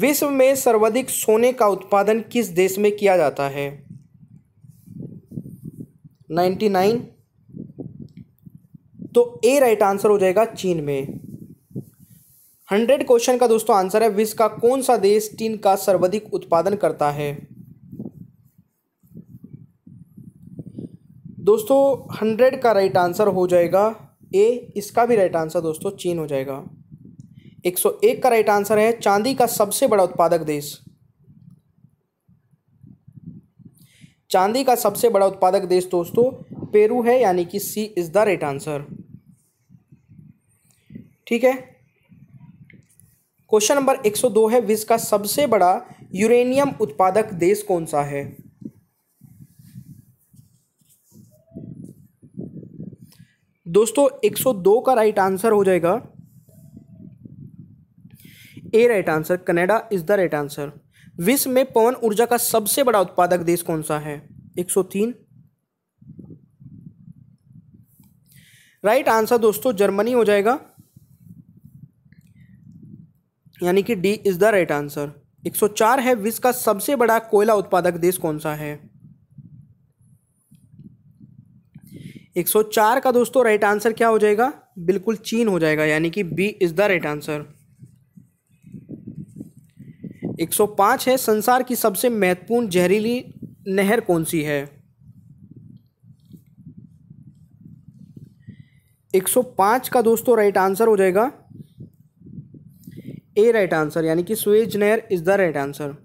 S1: विश्व में सर्वाधिक सोने का उत्पादन किस देश में किया जाता है नाइन्टी नाइन तो ए राइट आंसर हो जाएगा चीन में हंड्रेड क्वेश्चन का दोस्तों आंसर है विश्व का कौन सा देश टीन का सर्वाधिक उत्पादन करता है दोस्तों हंड्रेड का राइट आंसर हो जाएगा ए इसका भी राइट आंसर दोस्तों चीन हो जाएगा एक सौ एक का राइट आंसर है चांदी का सबसे बड़ा उत्पादक देश चांदी का सबसे बड़ा उत्पादक देश दोस्तों पेरू है यानी कि C is the right answer ठीक है क्वेश्चन नंबर 102 है विश्व का सबसे बड़ा यूरेनियम उत्पादक देश कौन सा है दोस्तों 102 का राइट आंसर हो जाएगा A right answer Canada is the right answer विश्व में पवन ऊर्जा का सबसे बड़ा उत्पादक देश कौन सा है 103 राइट आंसर दोस्तों जर्मनी हो जाएगा यानी कि D is the right answer 104 है विश्व का सबसे बड़ा कोयला उत्पादक देश कौन सा है 104 का दोस्तों राइट आंसर क्या हो जाएगा बिल्कुल चीन हो जाएगा यानी कि B is the right answer 105 है संसार की सबसे महत्वपूर्ण जहरीली नहर कौन सी है 105 का दोस्तों राइट आंसर हो जाएगा ए राइट आंसर यानी कि स्वेज नहर is the right answer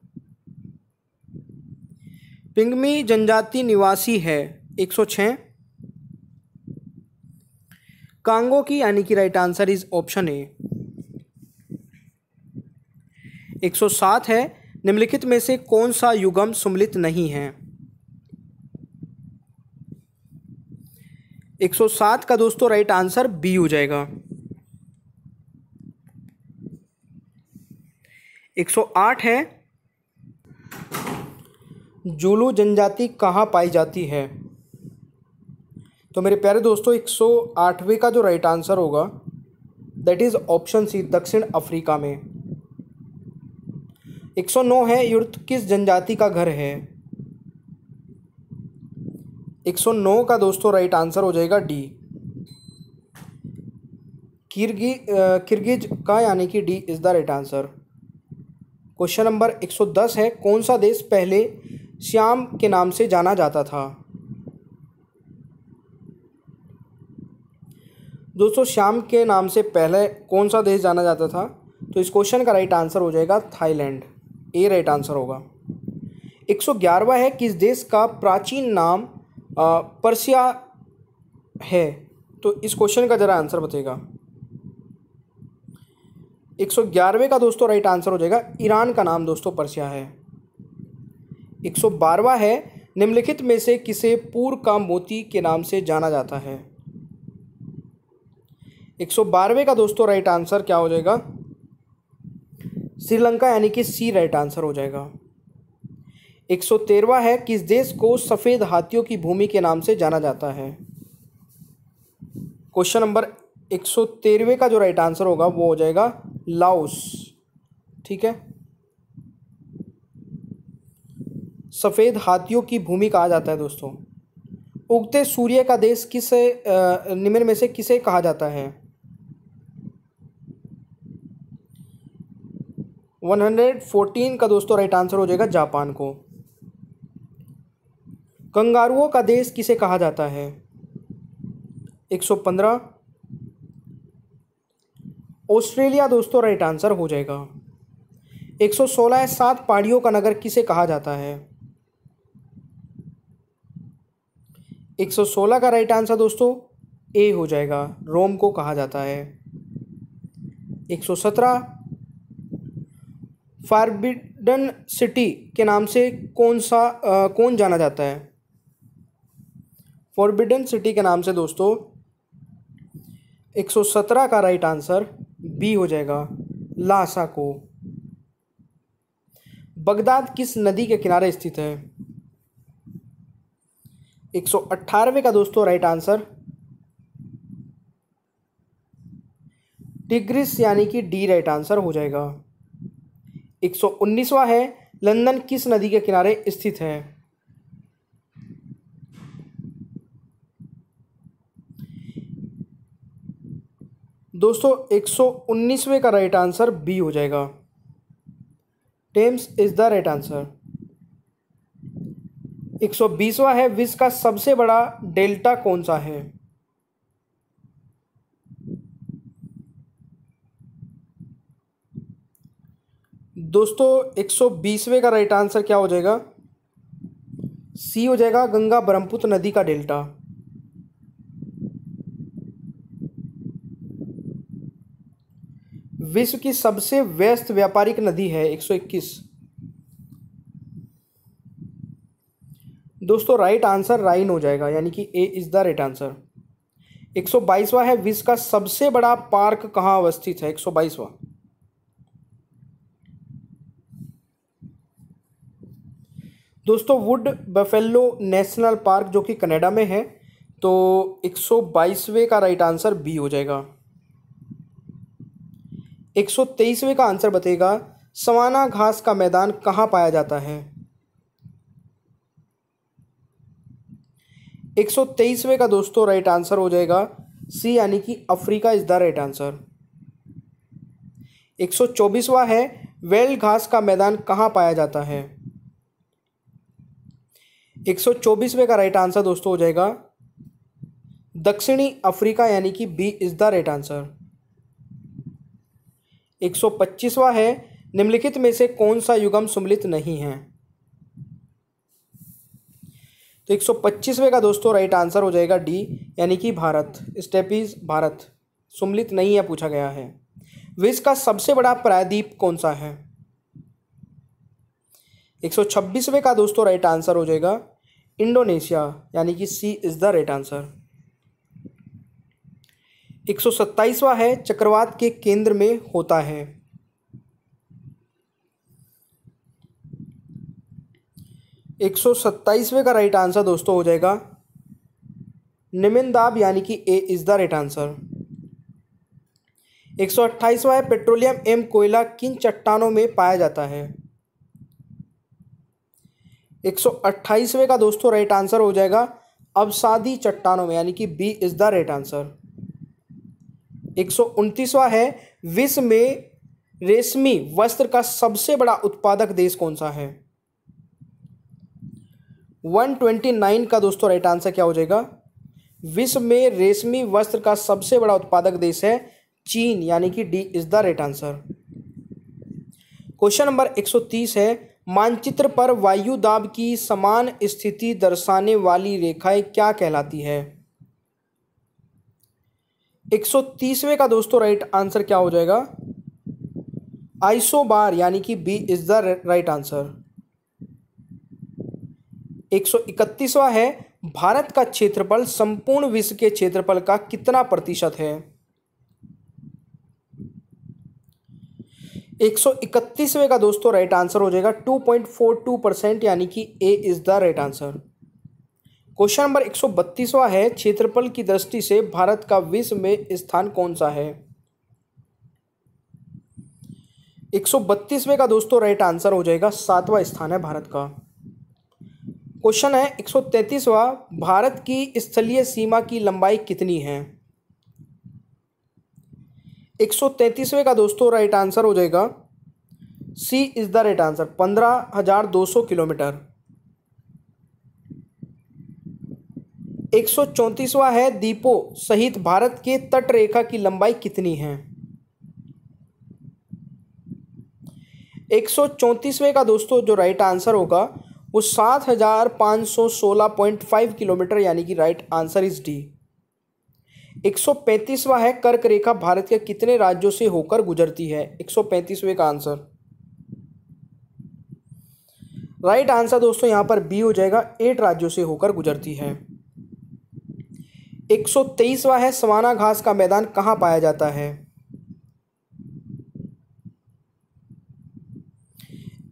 S1: pygmy जनजाति निवासी है 106 कांगो की यानी कि right answer is option A 107 है निम्नलिखित में से कौन सा युगम सुमिलित नहीं है 107 का दोस्तों राइट आंसर बी हो जाएगा 108 है जुलू जनजाति कहाँ पाई जाती है तो मेरे प्यारे दोस्तों एक सौ आठवें का जो राइट आंसर होगा दैट इज़ ऑप्शन सी दक्षिण अफ्रीका में एक सौ नौ है युद्ध किस जनजाति का घर है एक सौ नौ का दोस्तों राइट आंसर हो जाएगा डी किर्गी किर्गिज का यानी कि D is the right answer question number एक सौ दस है कौन सा देश पहले श्याम के नाम से जाना जाता था दोस्तों श्याम के नाम से पहले कौन सा देश जाना जाता था तो इस क्वेश्चन का राइट आंसर हो जाएगा थाईलैंड ए राइट आंसर होगा एक सौ ग्यारहवा है किस देश का प्राचीन नाम पर्सिया है तो इस क्वेश्चन का ज़रा आंसर बताएगा एक सौ ग्यारहवें का दोस्तों राइट आंसर हो जाएगा ईरान का नाम दोस्तों पर्सिया है एक सौ बारहवा है निम्नलिखित में से किसे पूर्व का मोती के नाम से जाना जाता है एक सौ बारहवें का दोस्तों राइट आंसर क्या हो जाएगा श्रीलंका यानी कि सी राइट आंसर हो जाएगा एक सौ तेरवा है किस देश को सफ़ेद हाथियों की भूमि के नाम से जाना जाता है क्वेश्चन नंबर एक सौ तेरहवे का जो राइट आंसर होगा वो हो जाएगा लाओस ठीक है सफ़ेद हाथियों की भूमि कहा जाता है दोस्तों उगते सूर्य का देश किस निम्न में से किसे कहा जाता है 114 का दोस्तों राइट आंसर हो जाएगा जापान को कंगारुओं का देश किसे कहा जाता है 115 ऑस्ट्रेलिया दोस्तों राइट आंसर हो जाएगा 116 सौ सात पहाड़ियों का नगर किसे कहा जाता है 116 का राइट आंसर दोस्तों ए हो जाएगा रोम को कहा जाता है 117 फारबिडन सिटी के नाम से कौन सा आ, कौन जाना जाता है फॉरबिडन सिटी के नाम से दोस्तों 117 का राइट आंसर बी हो जाएगा लासा को बगदाद किस नदी के किनारे स्थित है 118वें का दोस्तों राइट आंसर टिग्रिस यानी कि डी राइट आंसर हो जाएगा एक सौ उन्नीसवा है लंदन किस नदी के किनारे स्थित है दोस्तों एक सौ उन्नीसवें का राइट आंसर बी हो जाएगा Thames is the right answer एक सौ बीसवा है विश्व का सबसे बड़ा डेल्टा कौन सा है दोस्तों एक सौ बीसवें का राइट आंसर क्या हो जाएगा सी हो जाएगा गंगा ब्रह्मपुत्र नदी का डेल्टा विश्व की सबसे व्यस्त व्यापारिक नदी है 121 दोस्तों राइट आंसर राइन हो जाएगा यानी कि A is the right answer 122वां है विश्व का सबसे बड़ा पार्क कहाँ अवस्थित है 122वां दोस्तों वुड बफेलो नेशनल पार्क जो कि कनाडा में है तो बाईसवें का राइट आंसर बी हो जाएगा तेईसवें का आंसर बताएगा सवाना घास का मैदान कहाँ पाया जाता है 123वें का दोस्तों राइट आंसर हो जाएगा सी यानी कि Africa is the right answer चौबीसवा है वेल घास का मैदान कहाँ पाया जाता है एक सौ चौबीसवें का राइट आंसर दोस्तों हो जाएगा दक्षिणी अफ्रीका यानी कि B is the right answer एक सौ पच्चीसवा है निम्नलिखित में से कौन सा युगम सुमिलित नहीं है तो एक सौ पच्चीसवें का दोस्तों राइट आंसर हो जाएगा डी यानी कि भारत स्टेप इज भारत सुमिलित नहीं है पूछा गया है विश्व का सबसे बड़ा प्रायद्वीप कौन सा है एक सौ छब्बीसवें का दोस्तों राइट आंसर हो जाएगा इंडोनेशिया यानी कि C is the right answer एक सौ सत्ताईसवा है चक्रवात के केंद्र में होता है एक सौ सत्ताईसवें का राइट आंसर दोस्तों हो जाएगा निमिंदाब यानी कि A is the right answer एक सौ अट्ठाईसवा है पेट्रोलियम एम कोयला किन चट्टानों में पाया जाता है एक सौ अट्ठाईसवें का दोस्तों राइट आंसर हो जाएगा अवसादी चट्टानों में यानी कि B is the right answer एक सौ उनतीसवा है विश्व में रेशमी वस्त्र का सबसे बड़ा उत्पादक देश कौन सा है 129 का दोस्तों राइट आंसर क्या हो जाएगा विश्व में रेशमी वस्त्र का सबसे बड़ा उत्पादक देश है चीन यानी कि D is the right answer question number 130 है मानचित्र पर वायु दाब की समान स्थिति दर्शाने वाली रेखाएं क्या कहलाती है 130वें का दोस्तों राइट आंसर क्या हो जाएगा आइसोबार यानी कि B is the right answer 131वां है भारत का क्षेत्रफल संपूर्ण विश्व के क्षेत्रफल का कितना प्रतिशत है 131वें का दोस्तों राइट आंसर हो जाएगा 2.42 परसेंट यानी कि A is the right answer question number एक सौ बत्तीसवा है क्षेत्रफल की दृष्टि से भारत का विश्व में स्थान कौन सा है एक सौ बत्तीसवें का दोस्तों राइट आंसर हो जाएगा सातवां स्थान है भारत का क्वेश्चन है एक सौ भारत की स्थलीय सीमा की लंबाई कितनी है एक सौ तैंतीसवें का दोस्तों राइट आंसर हो जाएगा C is the right answer पंद्रह हजार दो सौ किलोमीटर एक सौ चौंतीसवा है दीपो सहित भारत के तट रेखा की लंबाई कितनी है एक सौ चौंतीसवें का दोस्तों जो राइट आंसर होगा वो सात हजार पाँच सौ सोलह पॉइंट फाइव किलोमीटर यानी कि राइट आंसर इज डी 135वां है कर्क रेखा भारत के कितने राज्यों से होकर गुजरती है 135वें का आंसर राइट आंसर दोस्तों यहां पर बी हो जाएगा एट राज्यों से होकर गुजरती है 123वां है सवाना घास का मैदान कहां पाया जाता है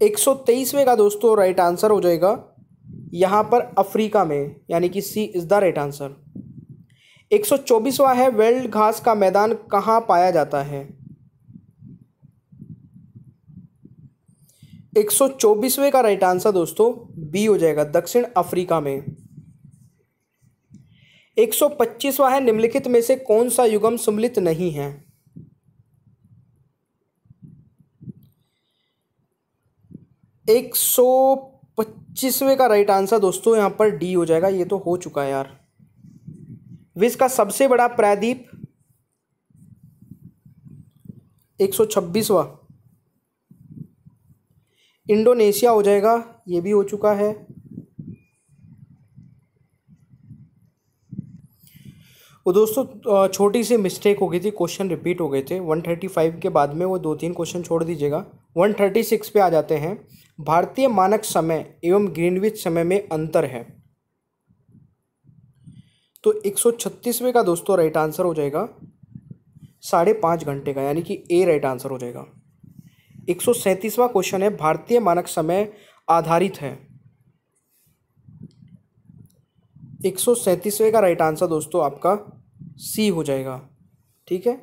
S1: 123वें का दोस्तों राइट आंसर हो जाएगा यहां पर अफ्रीका में यानी कि C is the right answer एक सौ चौबीसवा है वेल्ड घास का मैदान कहाँ पाया जाता है एक सौ चौबीसवें का राइट आंसर दोस्तों बी हो जाएगा दक्षिण अफ्रीका में एक सौ पच्चीसवा है निम्नलिखित में से कौन सा युगम सम्मिलित नहीं है एक सौ पच्चीसवें का राइट आंसर दोस्तों यहां पर डी हो जाएगा ये तो हो चुका है यार विश्व का सबसे बड़ा प्रायद्वीप एक सौ छब्बीसवा इंडोनेशिया हो जाएगा ये भी हो चुका है वो दोस्तों छोटी सी मिस्टेक हो गई थी क्वेश्चन रिपीट हो गए थे वन थर्टी फाइव के बाद में वो दो तीन क्वेश्चन छोड़ दीजिएगा वन थर्टी सिक्स पे आ जाते हैं भारतीय मानक समय एवं ग्रीनविच समय में अंतर है तो एक सौ छत्तीसवें का दोस्तों राइट आंसर हो जाएगा साढ़े पाँच घंटे का यानी कि ए राइट आंसर हो जाएगा एक सौ सैंतीसवा क्वेश्चन है भारतीय मानक समय आधारित है एक सौ सैंतीसवें का राइट आंसर दोस्तों आपका सी हो जाएगा ठीक है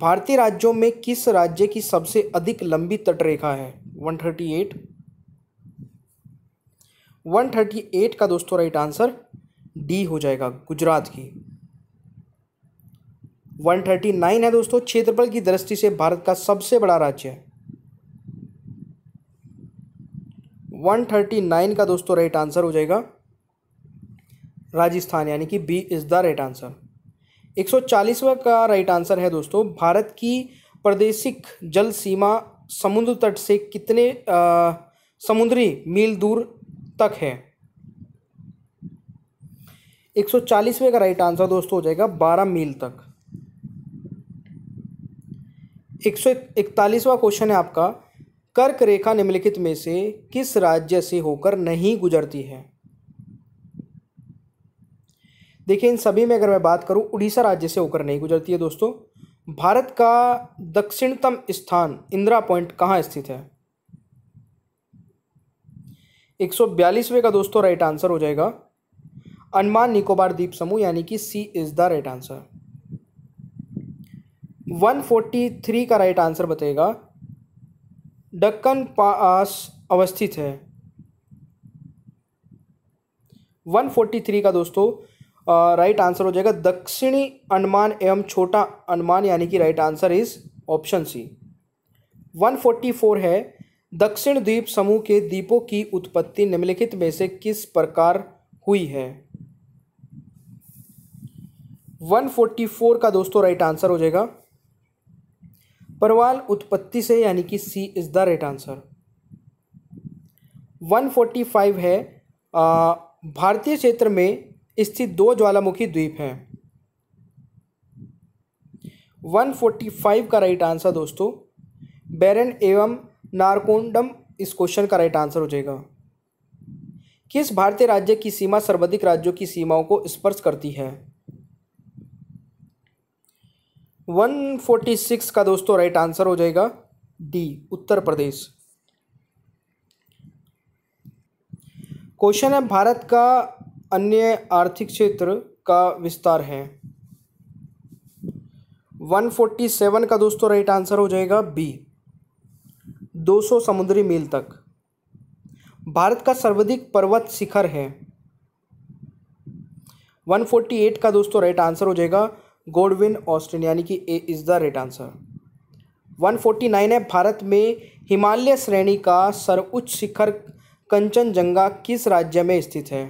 S1: भारतीय राज्यों में किस राज्य की सबसे अधिक लंबी तटरेखा है one thirty eight one thirty eight का दोस्तों राइट आंसर डी हो जाएगा गुजरात की 139 है दोस्तों क्षेत्रफल की दृष्टि से भारत का सबसे बड़ा राज्य है 139 का दोस्तों राइट आंसर हो जाएगा राजस्थान यानी कि B is the right answer 140वां का राइट आंसर है दोस्तों भारत की प्रदेशिक जल सीमा समुद्र तट से कितने आ, समुद्री मील दूर तक है 140वें का राइट आंसर दोस्तों हो जाएगा 12 मील तक 141वां क्वेश्चन है आपका कर्क रेखा निम्नलिखित में से किस राज्य से होकर नहीं गुजरती है देखिए इन सभी में अगर मैं बात करूं उड़ीसा राज्य से होकर नहीं गुजरती है दोस्तों भारत का दक्षिणतम स्थान इंदिरा पॉइंट कहाँ स्थित है एक 142वें का दोस्तों राइट आंसर हो जाएगा अंडमान निकोबार द्वीप समूह यानी कि C is the right answer 143 का राइट आंसर बताएगा डक्कन पास अवस्थित है 143 का दोस्तों राइट आंसर हो जाएगा दक्षिणी अंडमान एवं छोटा अंडमान यानी कि right answer is option C 144 है दक्षिण द्वीप समूह के द्वीपों की उत्पत्ति निम्नलिखित में से किस प्रकार हुई है 144 का दोस्तों राइट आंसर हो जाएगा परवाल उत्पत्ति से यानी कि C is the right answer 145 है भारतीय क्षेत्र में स्थित दो ज्वालामुखी द्वीप हैं 145 का राइट आंसर दोस्तों बैरन एवं नारकोंडम इस क्वेश्चन का राइट आंसर हो जाएगा किस भारतीय राज्य की सीमा सर्वाधिक राज्यों की सीमाओं को स्पर्श करती है 146 का दोस्तों राइट आंसर हो जाएगा डी उत्तर प्रदेश क्वेश्चन है भारत का अन्य आर्थिक क्षेत्र का विस्तार है 147 का दोस्तों राइट आंसर हो जाएगा बी 200 समुद्री मील तक भारत का सर्वाधिक पर्वत शिखर है 148 का दोस्तों राइट आंसर हो जाएगा गोडविन ऑस्टिन यानी कि A is the right answer 149 है भारत में हिमालय श्रेणी का सर्वोच्च शिखर कंचनजंगा किस राज्य में स्थित है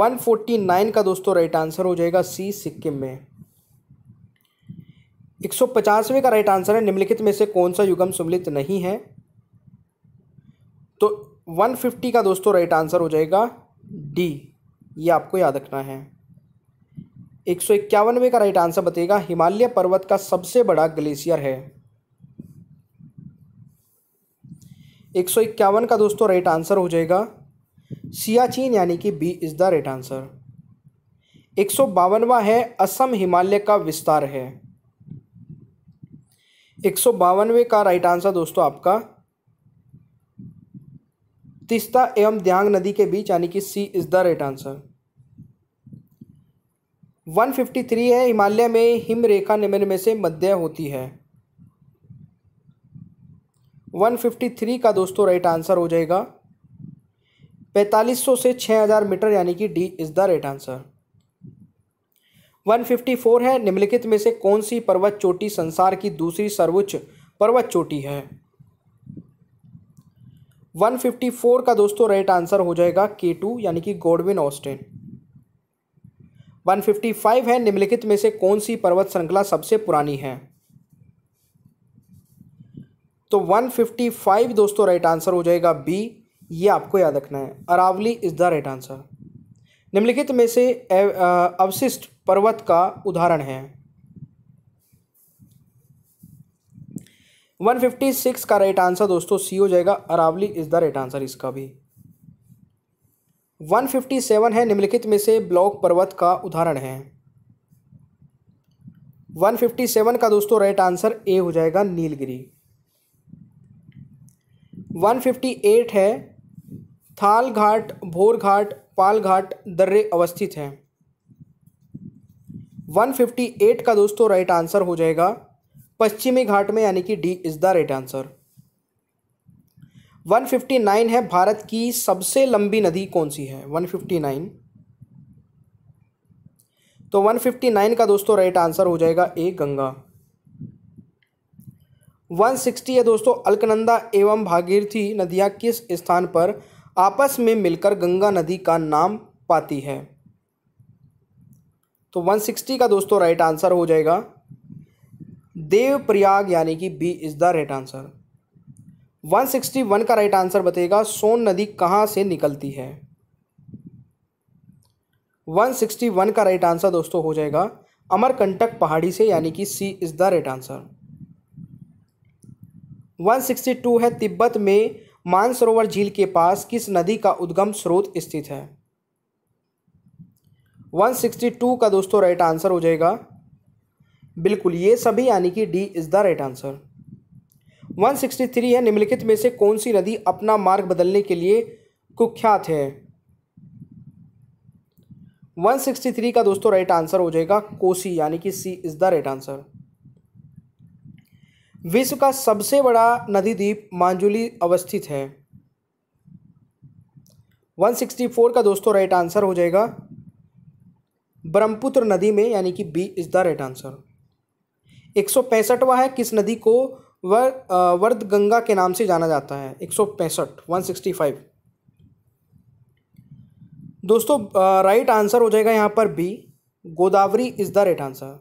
S1: 149 का दोस्तों राइट आंसर हो जाएगा सी सिक्किम में 150वें का राइट आंसर है निम्नलिखित में से कौन सा युगम सम्मिलित नहीं है तो 150 का दोस्तों राइट आंसर हो जाएगा डी ये आपको याद रखना है एक सौ इक्यावनवे का राइट आंसर बताइएगा हिमालय पर्वत का सबसे बड़ा ग्लेशियर है एक सौ इक्यावन का दोस्तों राइट आंसर हो जाएगा सियाचिन यानी कि B is the right answer एक सौ बावनवा है असम हिमालय का विस्तार है एक सौ बावनवे का राइट आंसर दोस्तों आपका तिस्ता एवं द्यांग नदी के बीच यानी कि C is the right answer 153 है हिमालय में हिम रेखा निम्न में से मध्य होती है 153 का दोस्तों राइट आंसर हो जाएगा 4500 से 6000 मीटर यानी कि D is the right answer 154 है निम्नलिखित में से कौन सी पर्वत चोटी संसार की दूसरी सर्वोच्च पर्वत चोटी है 154 का दोस्तों राइट आंसर हो जाएगा के टू यानी कि गोडविन ऑस्टेन 155 है निम्नलिखित में से कौन सी पर्वत श्रृंखला सबसे पुरानी है तो 155 दोस्तों राइट आंसर हो जाएगा बी ये आपको याद रखना है Aravalli is the right answer निम्नलिखित में से अवशिष्ट पर्वत का उदाहरण है 156 का राइट आंसर दोस्तों सी हो जाएगा Aravalli is the right answer इसका भी 157 है निम्नलिखित में से ब्लॉक पर्वत का उदाहरण है 157 का दोस्तों राइट आंसर ए हो जाएगा नीलगिरी 158 है थाल घाट भोर घाट पाल घाट दर्रे अवस्थित हैं 158 का दोस्तों राइट आंसर हो जाएगा पश्चिमी घाट में यानी कि D is the right answer 159 है भारत की सबसे लंबी नदी कौन सी है 159 तो 159 का दोस्तों राइट आंसर हो जाएगा ए गंगा 160 है दोस्तों अलकनंदा एवं भागीरथी नदियाँ किस स्थान पर आपस में मिलकर गंगा नदी का नाम पाती है तो 160 का दोस्तों राइट आंसर हो जाएगा देवप्रयाग यानी कि B is the right answer 161 का राइट आंसर बताइएगा सोन नदी कहाँ से निकलती है 161 का राइट आंसर दोस्तों हो जाएगा अमरकंटक पहाड़ी से यानी कि C is the right answer 162 है तिब्बत में मानसरोवर झील के पास किस नदी का उद्गम स्रोत स्थित है 162 का दोस्तों राइट आंसर हो जाएगा बिल्कुल ये सभी यानी कि D is the right answer 163 है निम्नलिखित में से कौन सी नदी अपना मार्ग बदलने के लिए कुख्यात है 163 का दोस्तों राइट आंसर हो जाएगा कोसी यानी कि C is the right answer विश्व का सबसे बड़ा नदी द्वीप मांजुली अवस्थित है 164 का दोस्तों राइट आंसर हो जाएगा ब्रह्मपुत्र नदी में यानी कि B is the right answer एक सौ पैंसठवा है किस नदी को वर वर्द गंगा के नाम से जाना जाता है एक सौ पैंसठ वन सिक्सटी फाइव दोस्तों राइट आंसर हो जाएगा यहाँ पर B Godavari is the right answer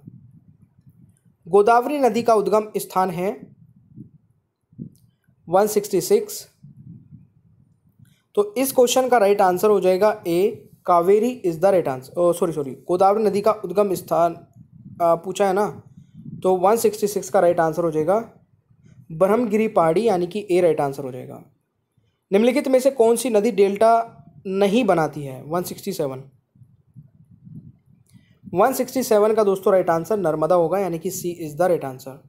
S1: Godavari नदी का उद्गम स्थान है वन सिक्सटी सिक्स तो इस क्वेश्चन का राइट आंसर हो जाएगा A Kaveri is the right answer sorry sorry Godavari नदी का उद्गम स्थान पूछा है ना तो वन सिक्सटी सिक्स का राइट आंसर हो जाएगा ब्रह्मगिरी पहाड़ी यानी कि ए राइट आंसर हो जाएगा निम्नलिखित में से कौन सी नदी डेल्टा नहीं बनाती है 167 167 का दोस्तों राइट आंसर नर्मदा होगा यानी कि C is the right answer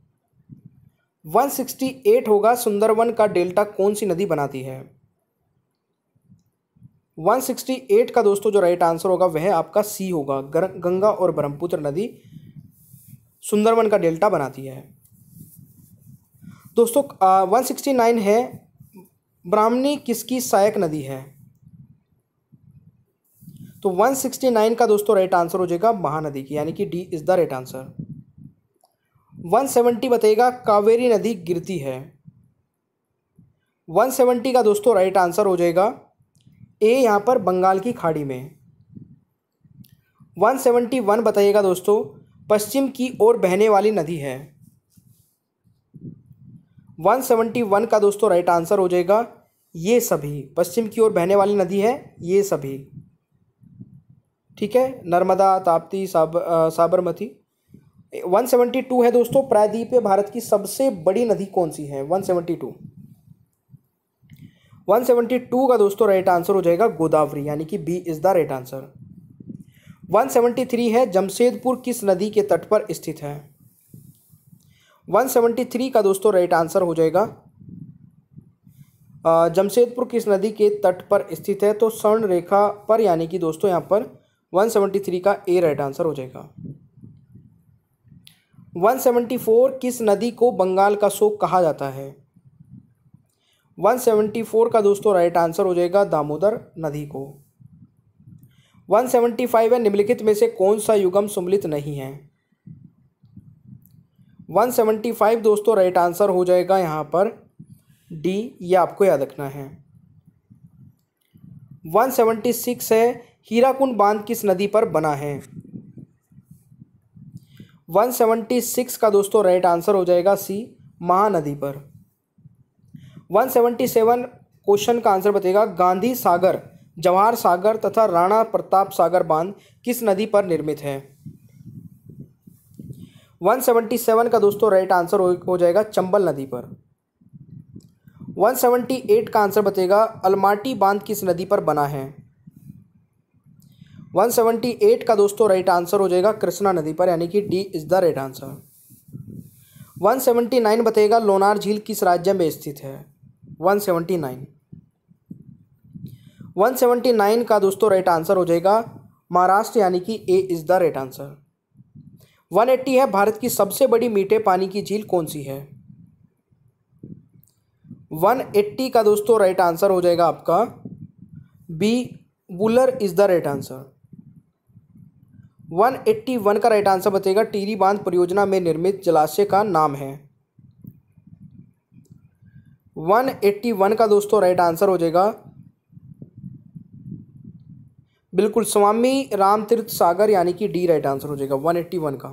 S1: 168 होगा सुंदरवन का डेल्टा कौन सी नदी बनाती है 168 का दोस्तों जो राइट आंसर होगा वह आपका सी होगा गंगा और ब्रह्मपुत्र नदी सुंदरवन का डेल्टा बनाती है दोस्तों वन सिक्सटी नाइन है ब्राह्मणी किसकी सहायक नदी है तो वन सिक्सटी नाइन का दोस्तों राइट आंसर हो जाएगा महानदी की यानी कि D is the right answer one seventy बताइएगा कावेरी नदी गिरती है वन सेवेंटी का दोस्तों राइट आंसर हो जाएगा ए यहाँ पर बंगाल की खाड़ी में वन वन बताइएगा दोस्तों पश्चिम की ओर बहने वाली नदी है 171 का दोस्तों राइट आंसर हो जाएगा ये सभी पश्चिम की ओर बहने वाली नदी है ये सभी ठीक है नर्मदा ताप्ती साब साबरमती 172 है दोस्तों प्रायद्वीप भारत की सबसे बड़ी नदी कौन सी है 172 172 का दोस्तों राइट आंसर हो जाएगा गोदावरी यानी कि B is the right answer 173 है जमशेदपुर किस नदी के तट पर स्थित है 173 का दोस्तों राइट आंसर हो जाएगा जमशेदपुर किस नदी के तट पर स्थित है तो स्वर्ण रेखा पर यानी कि दोस्तों यहाँ पर 173 का ए राइट आंसर हो जाएगा 174 किस नदी को बंगाल का शोक कहा जाता है 174 का दोस्तों राइट आंसर हो जाएगा दामोदर नदी को 175 है निम्नलिखित में से कौन सा युगम सम्मिलित नहीं है वन सेवेंटी फाइव दोस्तों राइट आंसर हो जाएगा यहाँ पर डी ये आपको याद रखना है वन सेवेंटी सिक्स है हीराकुंड बांध किस नदी पर बना है वन सेवेंटी सिक्स का दोस्तों राइट आंसर हो जाएगा सी महानदी पर वन सेवेंटी सेवन क्वेश्चन का आंसर बताएगा गांधी सागर जवाहर सागर तथा राणा प्रताप सागर बांध किस नदी पर निर्मित है 177 का दोस्तों राइट आंसर हो, जाएगा चंबल नदी पर 178 का आंसर बचेगा अलमाटी बांध किस नदी पर बना है 178 का दोस्तों राइट आंसर हो जाएगा कृष्णा नदी पर यानी कि D is the right answer 179 बताएगा लोनार झील किस राज्य में स्थित है 179 179 का दोस्तों राइट आंसर हो जाएगा महाराष्ट्र यानी कि A is the right answer one eighty है भारत की सबसे बड़ी मीठे पानी की झील कौन सी है वन एट्टी का दोस्तों राइट आंसर हो जाएगा आपका B Wular is the right answer one eighty one का राइट आंसर बताएगा टीरी बांध परियोजना में निर्मित जलाशय का नाम है वन एट्टी वन का दोस्तों राइट आंसर हो जाएगा बिल्कुल स्वामी राम तीर्थ सागर यानी कि डी राइट आंसर हो जाएगा वन एट्टी वन का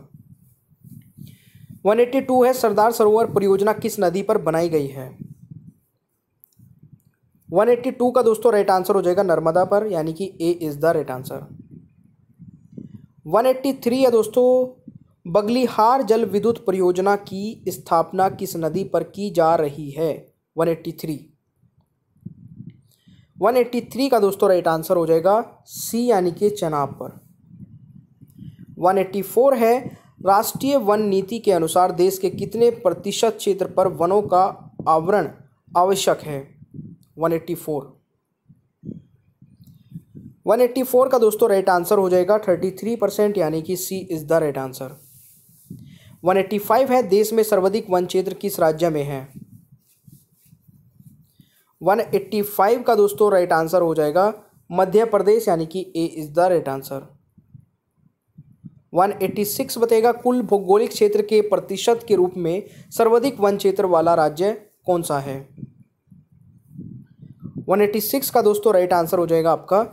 S1: वन एट्टी टू है सरदार सरोवर परियोजना किस नदी पर बनाई गई है वन एट्टी टू का दोस्तों राइट आंसर हो जाएगा नर्मदा पर यानी कि A is the right answer one eighty three है दोस्तों बगलीहार जल विद्युत परियोजना की स्थापना किस नदी पर की जा रही है वन एट्टी थ्री 183 का दोस्तों राइट आंसर हो जाएगा सी यानी कि चनाब पर 184 है राष्ट्रीय वन नीति के अनुसार देश के कितने प्रतिशत क्षेत्र पर वनों का आवरण आवश्यक है 184 184 का दोस्तों राइट आंसर हो जाएगा 33 परसेंट यानी कि C is the right answer 185 है देश में सर्वाधिक वन क्षेत्र किस राज्य में है 185 का दोस्तों राइट आंसर हो जाएगा मध्य प्रदेश यानी कि A is the right answer 186 बताएगा कुल भौगोलिक क्षेत्र के प्रतिशत के रूप में सर्वाधिक वन क्षेत्र वाला राज्य कौन सा है 186 का दोस्तों राइट आंसर हो जाएगा आपका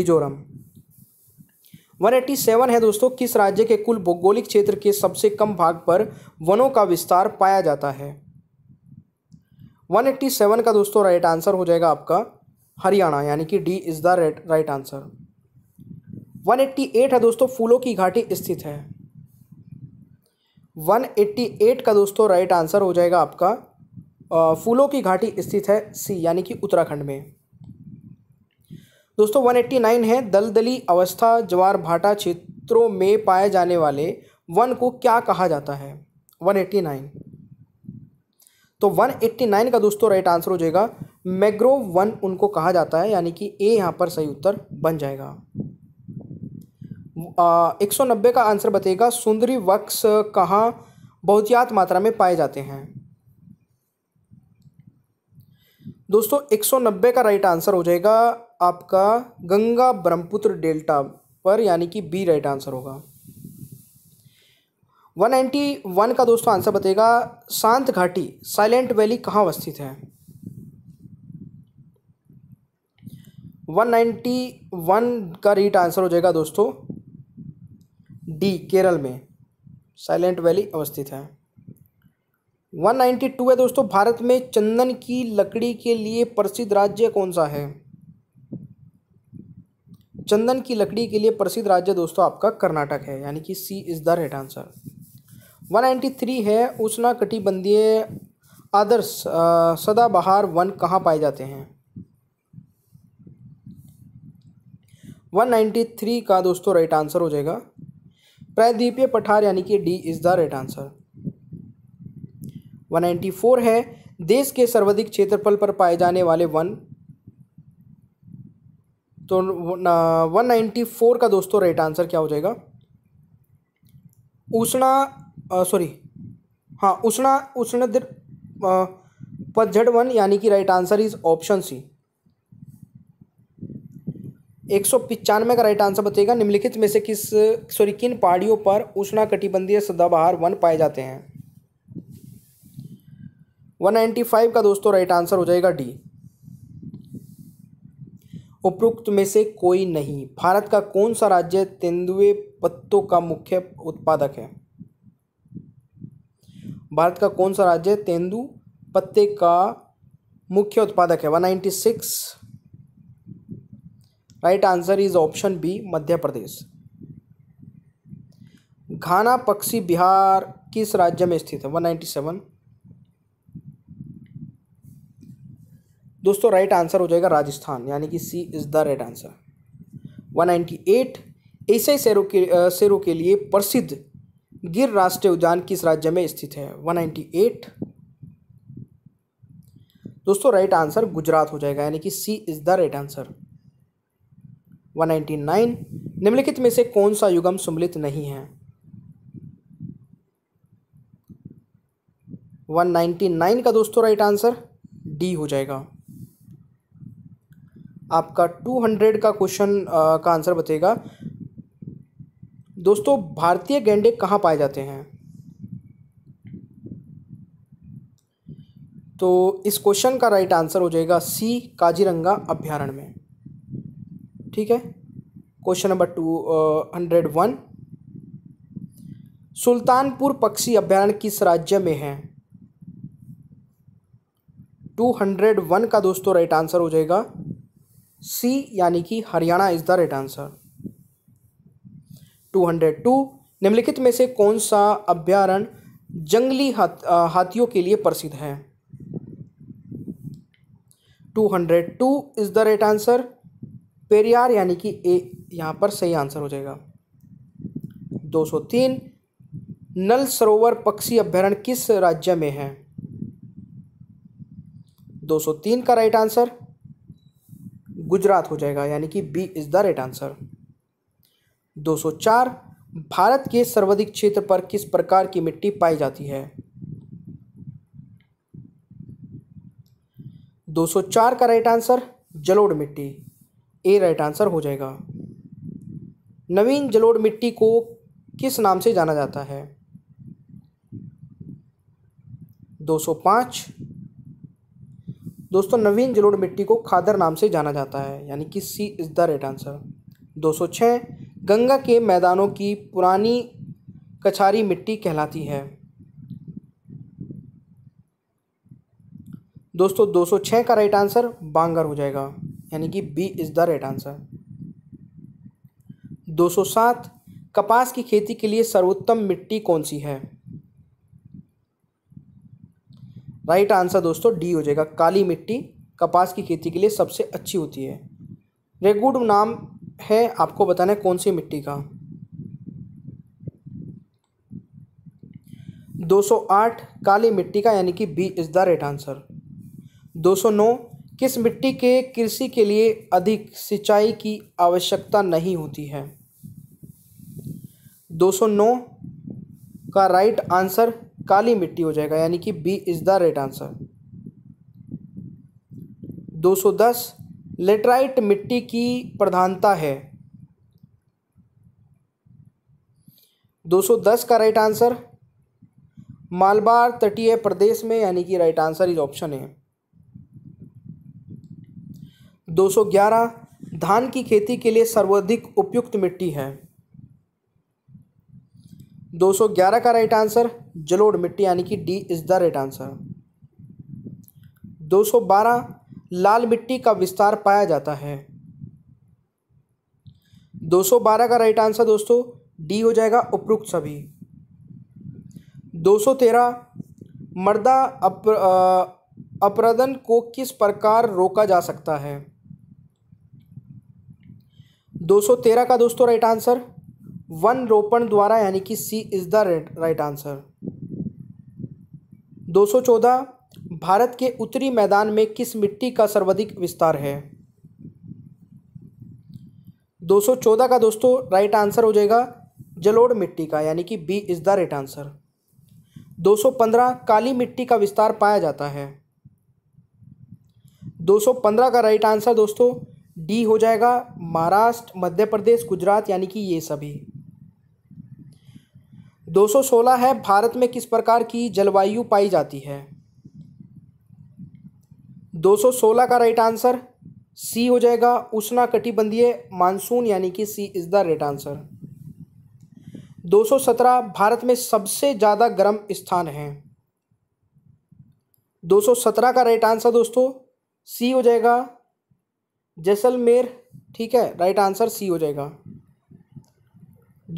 S1: मिजोरम 187 है दोस्तों किस राज्य के कुल भौगोलिक क्षेत्र के सबसे कम भाग पर वनों का विस्तार पाया जाता है 187 का दोस्तों राइट आंसर हो जाएगा आपका हरियाणा यानी कि D is the right answer 188 है दोस्तों फूलों की घाटी स्थित है 188 का दोस्तों राइट आंसर हो जाएगा आपका फूलों की घाटी स्थित है सी यानी कि उत्तराखंड में दोस्तों 189 है दलदली अवस्था ज्वार भाटा क्षेत्रों में पाए जाने वाले वन को क्या कहा जाता है वन एट्टी नाइन तो 189 का दोस्तों राइट आंसर हो जाएगा मैग्रो वन उनको कहा जाता है यानी कि ए यहाँ पर सही उत्तर बन जाएगा एक सौ नब्बे का आंसर बताइएगा सुंदरी वक्स कहाँ बहुतायत मात्रा में पाए जाते हैं दोस्तों एक सौ नब्बे का राइट आंसर हो जाएगा आपका गंगा ब्रह्मपुत्र डेल्टा पर यानी कि बी राइट आंसर होगा 191 का दोस्तों आंसर बताएगा शांत घाटी साइलेंट वैली कहाँ अवस्थित है 191 का रीट आंसर हो जाएगा दोस्तों डी केरल में साइलेंट वैली अवस्थित है 192 है दोस्तों भारत में चंदन की लकड़ी के लिए प्रसिद्ध राज्य कौन सा है चंदन की लकड़ी के लिए प्रसिद्ध राज्य दोस्तों आपका कर्नाटक है यानी कि C is the right answer one three है उष्णा कटिबंधीय आदर्श सदाबहार वन कहाँ पाए जाते हैं वन नाइन्टी थ्री का दोस्तों राइट आंसर हो जाएगा प्रायद्वीपीय पठार यानी कि D is the right answer one ninety four है देश के सर्वाधिक क्षेत्रफल पर पाए जाने वाले वन तो वन नाइन्टी फोर का दोस्तों राइट आंसर क्या हो जाएगा उष्णा सॉरी हाँ उष्णा उष्णद्र पतझड़ वन यानी कि right answer is option C एक सौ पिचानवे का राइट आंसर बताइएगा निम्नलिखित में से किस सॉरी किन पहाड़ियों पर उष्णा कटिबंधीय सदाबहार वन पाए जाते हैं वन नाइन्टी फाइव का दोस्तों राइट आंसर हो जाएगा डी उपरोक्त में से कोई नहीं भारत का कौन सा राज्य तेंदुए पत्तों का मुख्य उत्पादक है भारत का कौन सा राज्य तेंदु पत्ते का मुख्य उत्पादक है one six right answer is option B Madhya Pradesh Ghana पक्षी बिहार किस राज्य में स्थित है वन सेवन दोस्तों राइट आंसर हो जाएगा राजस्थान यानी कि C is the right answer eight एशियाई शेरों के शेरों के लिए प्रसिद्ध गिर राष्ट्रीय उद्यान किस राज्य में स्थित है 198 दोस्तों राइट आंसर गुजरात हो जाएगा यानी कि C is the right answer 199 निम्नलिखित में से कौन सा युगम सुमिलित नहीं है 199 का दोस्तों राइट आंसर डी हो जाएगा आपका 200 का क्वेश्चन का आंसर बताएगा दोस्तों भारतीय गेंडे कहाँ पाए जाते हैं तो इस क्वेश्चन का राइट आंसर हो जाएगा सी काजीरंगा अभ्यारण्य में ठीक है question number two hundred one Sultanpur पक्षी अभ्यारण्य किस राज्य में है टू हंड्रेड वन का दोस्तों राइट आंसर हो जाएगा सी यानी कि Haryana is the right answer two hundred two निम्नलिखित में से कौन सा अभ्यारण जंगली हाथ हाथियों के लिए प्रसिद्ध है two hundred two is the right answer Periyar यानी कि ए यहां पर सही आंसर हो जाएगा दो सौ तीन नल सरोवर पक्षी अभ्यारण किस राज्य में है दो सौ तीन का राइट आंसर गुजरात हो जाएगा यानी कि B is the right answer 204 Bharat के सर्वाधिक क्षेत्र पर किस प्रकार की मिट्टी पाई जाती है 204 का राइट आंसर जलोढ़ मिट्टी ए राइट आंसर हो जाएगा नवीन जलोढ़ मिट्टी को किस नाम से जाना जाता है 205 दोस्तों नवीन जलोढ़ मिट्टी को खादर नाम से जाना जाता है यानी कि C is the right answer 206 Ganga के मैदानों की पुरानी कछारी मिट्टी कहलाती है दोस्तों 206 का राइट आंसर बांगर हो जाएगा यानी कि B is the right answer 207 कपास की खेती के लिए सर्वोत्तम मिट्टी कौन सी है राइट आंसर दोस्तों डी हो जाएगा काली मिट्टी कपास की खेती के लिए सबसे अच्छी होती है रेगुड नाम है आपको बताना है कौन सी मिट्टी का 208 काली मिट्टी का यानी कि B is the right answer 209 किस मिट्टी के कृषि के लिए अधिक सिंचाई की आवश्यकता नहीं होती है 209 का राइट आंसर काली मिट्टी हो जाएगा यानी कि B is the right answer 210 laterite मिट्टी की प्रधानता है 210 का राइट आंसर मालबार तटीय प्रदेश में यानी कि राइट आंसर इज ऑप्शन है 211 धान की खेती के लिए सर्वाधिक उपयुक्त मिट्टी है 211 का राइट आंसर जलोढ़ मिट्टी यानी कि D is the right answer 212 लाल मिट्टी का विस्तार पाया जाता है 212 का राइट आंसर दोस्तों डी हो जाएगा उपरोक्त सभी 213 मर्दा अपराधन को किस प्रकार रोका जा सकता है 213 का दोस्तों राइट आंसर वन रोपण द्वारा यानी कि C is the right answer 214 Bharat के उत्तरी मैदान में किस मिट्टी का सर्वाधिक विस्तार है 214 का दोस्तों राइट आंसर हो जाएगा जलोड़ मिट्टी का यानी कि B is the right answer 215 काली मिट्टी का विस्तार पाया जाता है 215 का राइट आंसर दोस्तों डी हो जाएगा महाराष्ट्र मध्य प्रदेश गुजरात यानी कि ये सभी 216 है भारत में किस प्रकार की जलवायु पाई जाती है 216 का राइट आंसर सी हो जाएगा उष्णा कटिबंधीय मानसून यानी कि C is the right answer 217 भारत में सबसे ज़्यादा गर्म स्थान है 217 का राइट आंसर दोस्तों सी हो जाएगा जैसलमेर ठीक है राइट आंसर सी हो जाएगा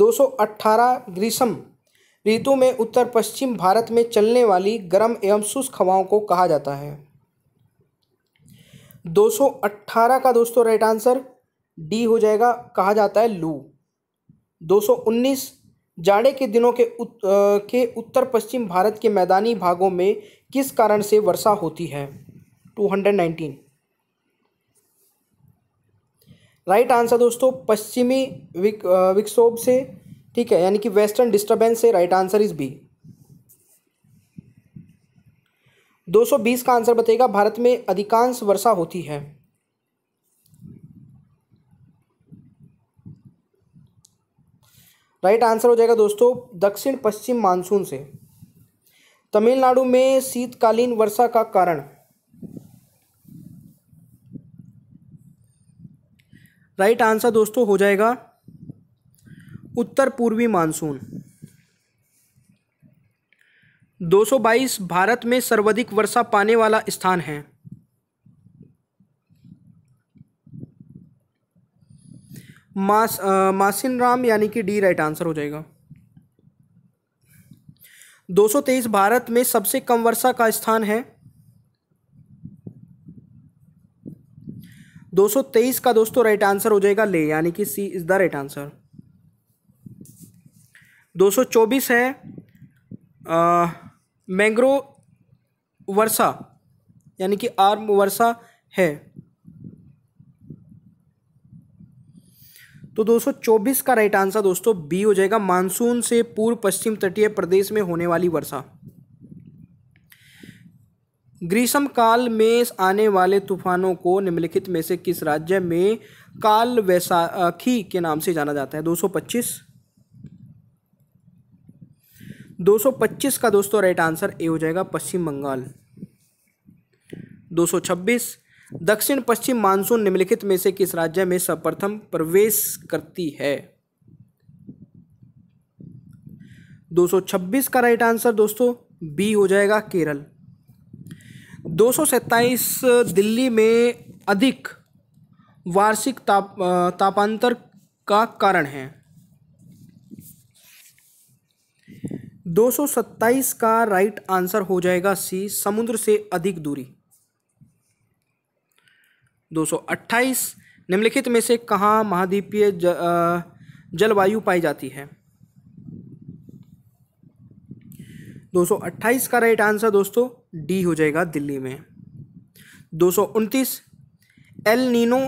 S1: 218 ग्रीष्म ऋतु में उत्तर पश्चिम भारत में चलने वाली गर्म एवं शुष्क हवाओं को कहा जाता है 218 का दोस्तों राइट आंसर डी हो जाएगा कहा जाता है लू 219 जाड़े के दिनों के उत, आ, के उत्तर पश्चिम भारत के मैदानी भागों में किस कारण से वर्षा होती है 219 राइट आंसर दोस्तों पश्चिमी विक, विक्षोभ से ठीक है यानी कि वेस्टर्न डिस्टर्बेंस से राइट आंसर इज बी 220 का आंसर बताएगा भारत में अधिकांश वर्षा होती है राइट आंसर हो जाएगा दोस्तों दक्षिण पश्चिम मानसून से तमिलनाडु में शीतकालीन वर्षा का कारण राइट आंसर दोस्तों हो जाएगा उत्तर पूर्वी मानसून 222 भारत में सर्वाधिक वर्षा पाने वाला स्थान है मास आ, मासिन राम यानी कि डी राइट आंसर हो जाएगा 223 भारत में सबसे कम वर्षा का स्थान है 223 का दोस्तों राइट आंसर हो जाएगा ले यानी कि C is the right answer 224 है आ, मैंग्रो वर्षा यानी कि आर्म वर्षा है तो 224 का राइट आंसर दोस्तों बी हो जाएगा मानसून से पूर्व पश्चिम तटीय प्रदेश में होने वाली वर्षा ग्रीष्म काल में आने वाले तूफानों को निम्नलिखित में से किस राज्य में काल वैसाखी के नाम से जाना जाता है 225 225 का दोस्तों राइट आंसर ए हो जाएगा पश्चिम बंगाल 226 दक्षिण पश्चिम मानसून निम्नलिखित में से किस राज्य में सर्वप्रथम प्रवेश करती है 226 का राइट आंसर दोस्तों बी हो जाएगा केरल 227 दिल्ली में अधिक वार्षिक ताप तापांतर का कारण है 227 का राइट आंसर हो जाएगा सी समुद्र से अधिक दूरी 228 निम्नलिखित में से कहाँ महाद्वीपीय जलवायु पाई जाती है 228 का राइट आंसर दोस्तों डी हो जाएगा दिल्ली में दो एल नीनो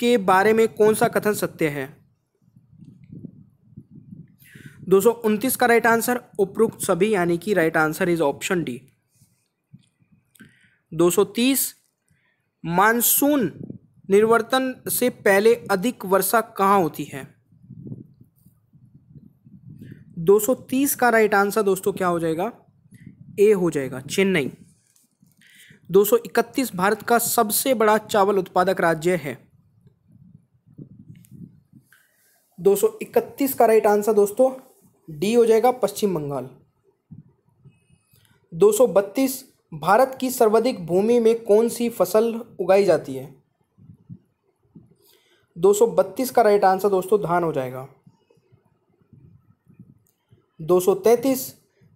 S1: के बारे में कौन सा कथन सत्य है दो का राइट आंसर उपरोक्त सभी यानी कि right answer is option D 230 monsoon निर्वर्तन से पहले अधिक वर्षा कहाँ होती है 230 का राइट आंसर दोस्तों क्या हो जाएगा ए हो जाएगा चेन्नई 231 भारत का सबसे बड़ा चावल उत्पादक राज्य है 231 का राइट आंसर दोस्तों डी हो जाएगा पश्चिम बंगाल 232 भारत की सर्वाधिक भूमि में कौन सी फसल उगाई जाती है 232 का राइट आंसर दोस्तों धान हो जाएगा 233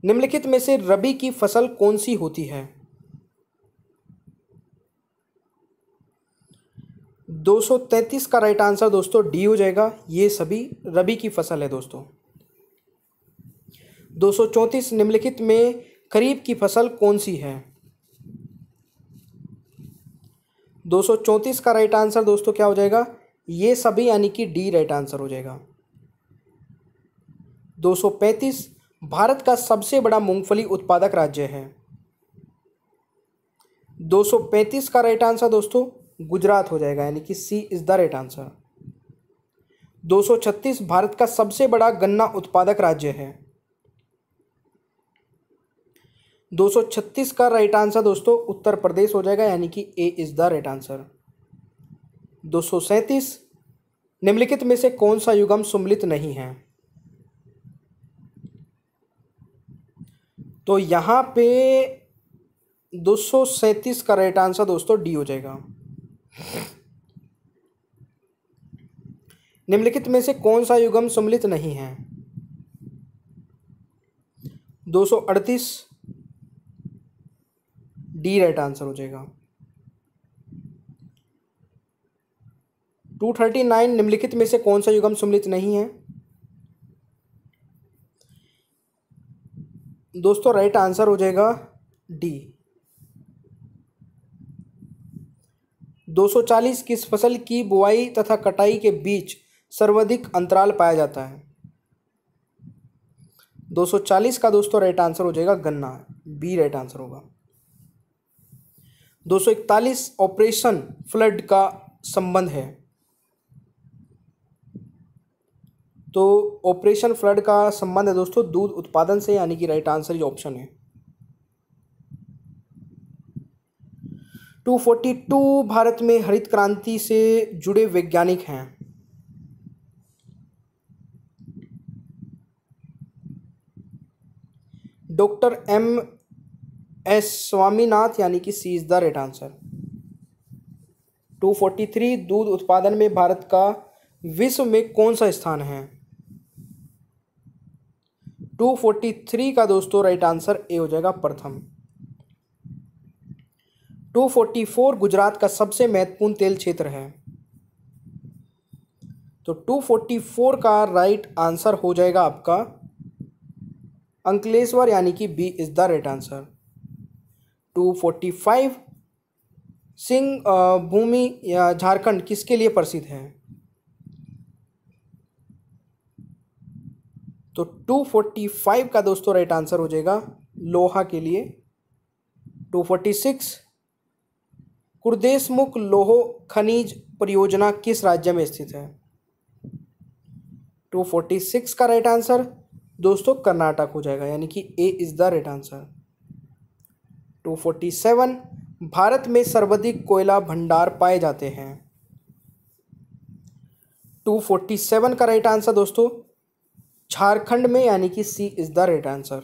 S1: निम्नलिखित में से रबी की फसल कौन सी होती है 233 का राइट आंसर दोस्तों डी हो जाएगा ये सभी रबी की फसल है दोस्तों 234 निम्नलिखित में खरीफ की फसल कौन सी है 234 का राइट आंसर दोस्तों क्या हो जाएगा ये सभी यानी कि डी राइट आंसर हो जाएगा 235 भारत का सबसे बड़ा मूंगफली उत्पादक राज्य है 235 का राइट आंसर दोस्तों गुजरात हो जाएगा यानी कि C is the right answer 236 भारत का सबसे बड़ा गन्ना उत्पादक राज्य है 236 का राइट आंसर दोस्तों उत्तर प्रदेश हो जाएगा यानी कि A is the right answer दो निम्नलिखित में से कौन सा युगम सुमिलित नहीं है तो यहां पे 237 का राइट आंसर दोस्तों डी हो जाएगा निम्नलिखित में से कौन सा युगम सम्मिलित नहीं है 238 डी राइट आंसर हो जाएगा टू थर्टी नाइन निम्नलिखित में से कौन सा युगम सुमिलित नहीं है दोस्तों राइट आंसर हो जाएगा डी दो सौ चालीस किस फसल की बुआई तथा कटाई के बीच सर्वाधिक अंतराल पाया जाता है दो सौ चालीस का दोस्तों राइट आंसर हो जाएगा गन्ना बी राइट आंसर होगा 241 ऑपरेशन फ्लड का संबंध है तो ऑपरेशन फ्लड का संबंध है दोस्तों दूध उत्पादन से यानी कि राइट आंसर ये ऑप्शन है 242 भारत में हरित क्रांति से जुड़े वैज्ञानिक हैं डॉक्टर एम एस स्वामीनाथ यानी कि C is the right answer 243 दूध उत्पादन में भारत का विश्व में कौन सा स्थान है 243 का दोस्तों राइट आंसर ए हो जाएगा प्रथम 244 गुजरात का सबसे महत्वपूर्ण तेल क्षेत्र है तो 244 का राइट आंसर हो जाएगा आपका अंकलेश्वर यानी कि B is the right answer two forty five Singhbhum Jharkhand किसके लिए प्रसिद्ध है तो टू फोर्टी फाइव का दोस्तों राइट आंसर हो जाएगा लोहा के लिए टू फोर्टी सिक्स कुर्देशमुख लोहो खनिज परियोजना किस राज्य में स्थित है टू फोर्टी सिक्स का राइट आंसर दोस्तों कर्नाटक हो जाएगा यानी कि A is the right answer 247 Bharat में सर्वाधिक कोयला भंडार पाए जाते हैं 247 का राइट आंसर दोस्तों झारखंड में यानी कि C is the right answer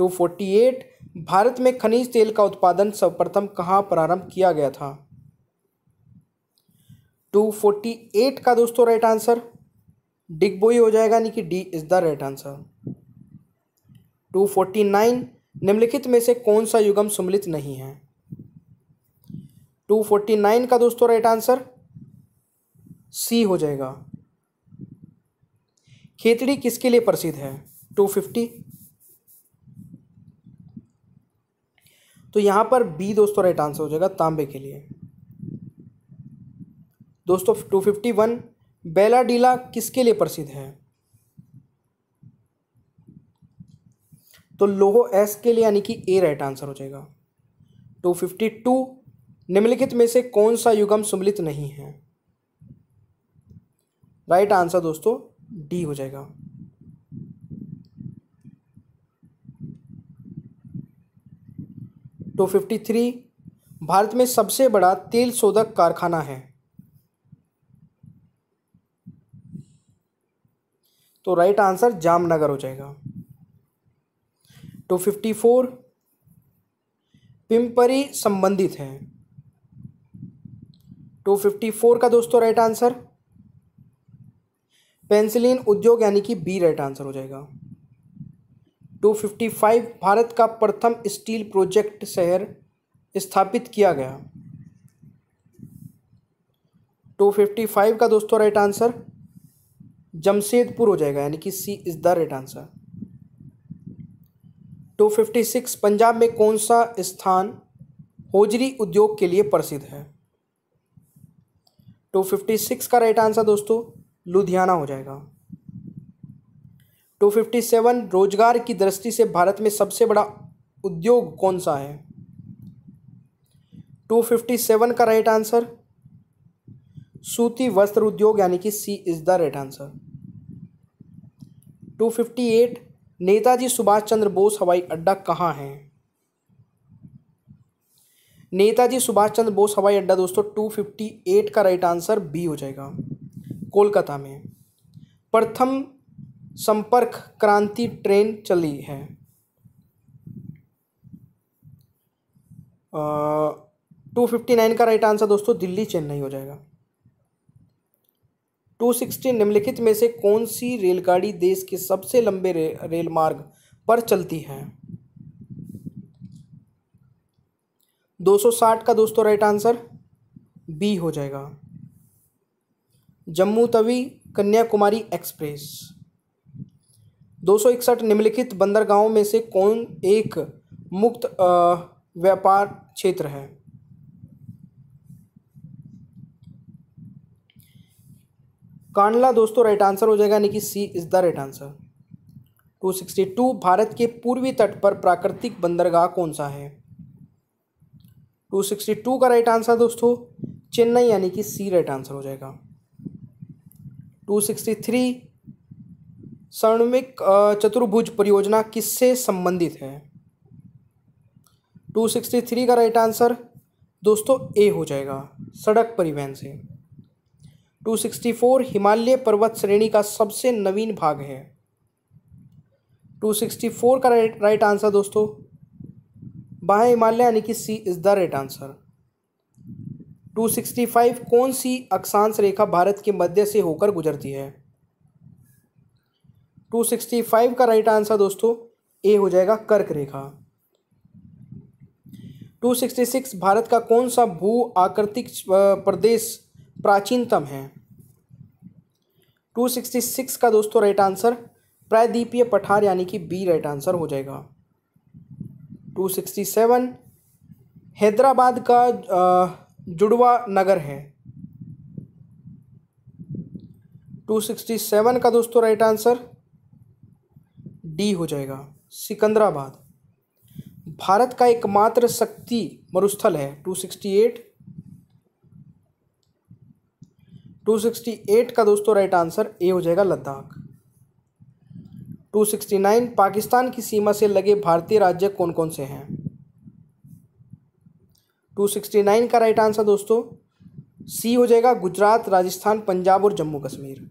S1: 248 Bharat में खनिज तेल का उत्पादन सर्वप्रथम कहाँ प्रारंभ किया गया था 248 का दोस्तों राइट आंसर डिगबोई हो जाएगा यानी कि D is the right answer 249 निम्नलिखित में से कौन सा युगम सुमिलित नहीं है टू फोर्टी नाइन का दोस्तों राइट आंसर सी हो जाएगा खेतड़ी किसके लिए प्रसिद्ध है टू फिफ्टी तो यहां पर बी दोस्तों राइट आंसर हो जाएगा तांबे के लिए दोस्तों टू फिफ्टी वन बेलाडीला किसके लिए प्रसिद्ध है तो लोहो एस के लिए यानी कि ए राइट आंसर हो जाएगा टू फिफ्टी टू निम्नलिखित में से कौन सा युगम सुमिलित नहीं है राइट आंसर दोस्तों डी हो जाएगा टू फिफ्टी थ्री भारत में सबसे बड़ा तेल शोधक कारखाना है तो राइट आंसर जामनगर हो जाएगा टू फिफ्टी फोर पिंपरी संबंधित हैं टू फिफ्टी फोर का दोस्तों राइट आंसर पेंसिलिन उद्योग यानी कि बी राइट आंसर हो जाएगा टू फिफ्टी फाइव भारत का प्रथम स्टील प्रोजेक्ट शहर स्थापित किया गया टू फिफ्टी फाइव का दोस्तों राइट आंसर जमशेदपुर हो जाएगा यानी कि C is the right answer 256 Punjab में कौन सा स्थान होजरी उद्योग के लिए प्रसिद्ध है 256 का राइट आंसर दोस्तों लुधियाना हो जाएगा 257 रोजगार की दृष्टि से भारत में सबसे बड़ा उद्योग कौन सा है 257 का राइट आंसर सूती वस्त्र उद्योग यानी कि C is the right answer 258 Netaji Subhash Chandra Bose हवाई अड्डा कहाँ है नेताजी सुभाष चंद्र बोस हवाई अड्डा दोस्तों टू फिफ्टी एट का राइट आंसर बी हो जाएगा कोलकाता में प्रथम संपर्क क्रांति ट्रेन चली है टू फिफ्टी नाइन का राइट आंसर दोस्तों दिल्ली चेन्नई हो जाएगा 260 निम्नलिखित में से कौन सी रेलगाड़ी देश के सबसे लंबे रे, रेल मार्ग पर चलती है 260 का दोस्तों राइट आंसर बी हो जाएगा जम्मू तवी कन्याकुमारी एक्सप्रेस दो निम्नलिखित बंदरगाहों में से कौन एक मुक्त व्यापार क्षेत्र है कांडला दोस्तों राइट आंसर हो जाएगा यानी कि C is the right answer 262 Bharat के पूर्वी तट पर प्राकृतिक बंदरगाह कौन सा है 262 का राइट आंसर दोस्तों चेन्नई यानी कि सी राइट आंसर हो जाएगा 263 सर्णविक चतुर्भुज परियोजना किससे संबंधित है 263 का राइट आंसर दोस्तों ए हो जाएगा सड़क परिवहन से 264 हिमालय पर्वत श्रेणी का सबसे नवीन भाग है 264 का राइट राइट आंसर दोस्तों बाह हिमालय यानी कि C is the right answer 265 कौन सी अक्षांश रेखा भारत के मध्य से होकर गुजरती है 265 का राइट आंसर दोस्तों ए हो जाएगा कर्क रेखा 266 भारत का कौन सा भू आकृतिक प्रदेश प्राचीनतम है 266 का दोस्तों राइट आंसर प्रायद्वीपीय पठार यानी कि बी राइट आंसर हो जाएगा 267 हैदराबाद का जुड़वा नगर है 267 का दोस्तों राइट आंसर डी हो जाएगा सिकंदराबाद भारत का एकमात्र शक्ति मरुस्थल है 268 268 का दोस्तों राइट आंसर ए हो जाएगा लद्दाख 269 पाकिस्तान की सीमा से लगे भारतीय राज्य कौन कौन से हैं 269 का राइट आंसर दोस्तों सी हो जाएगा गुजरात राजस्थान पंजाब और जम्मू कश्मीर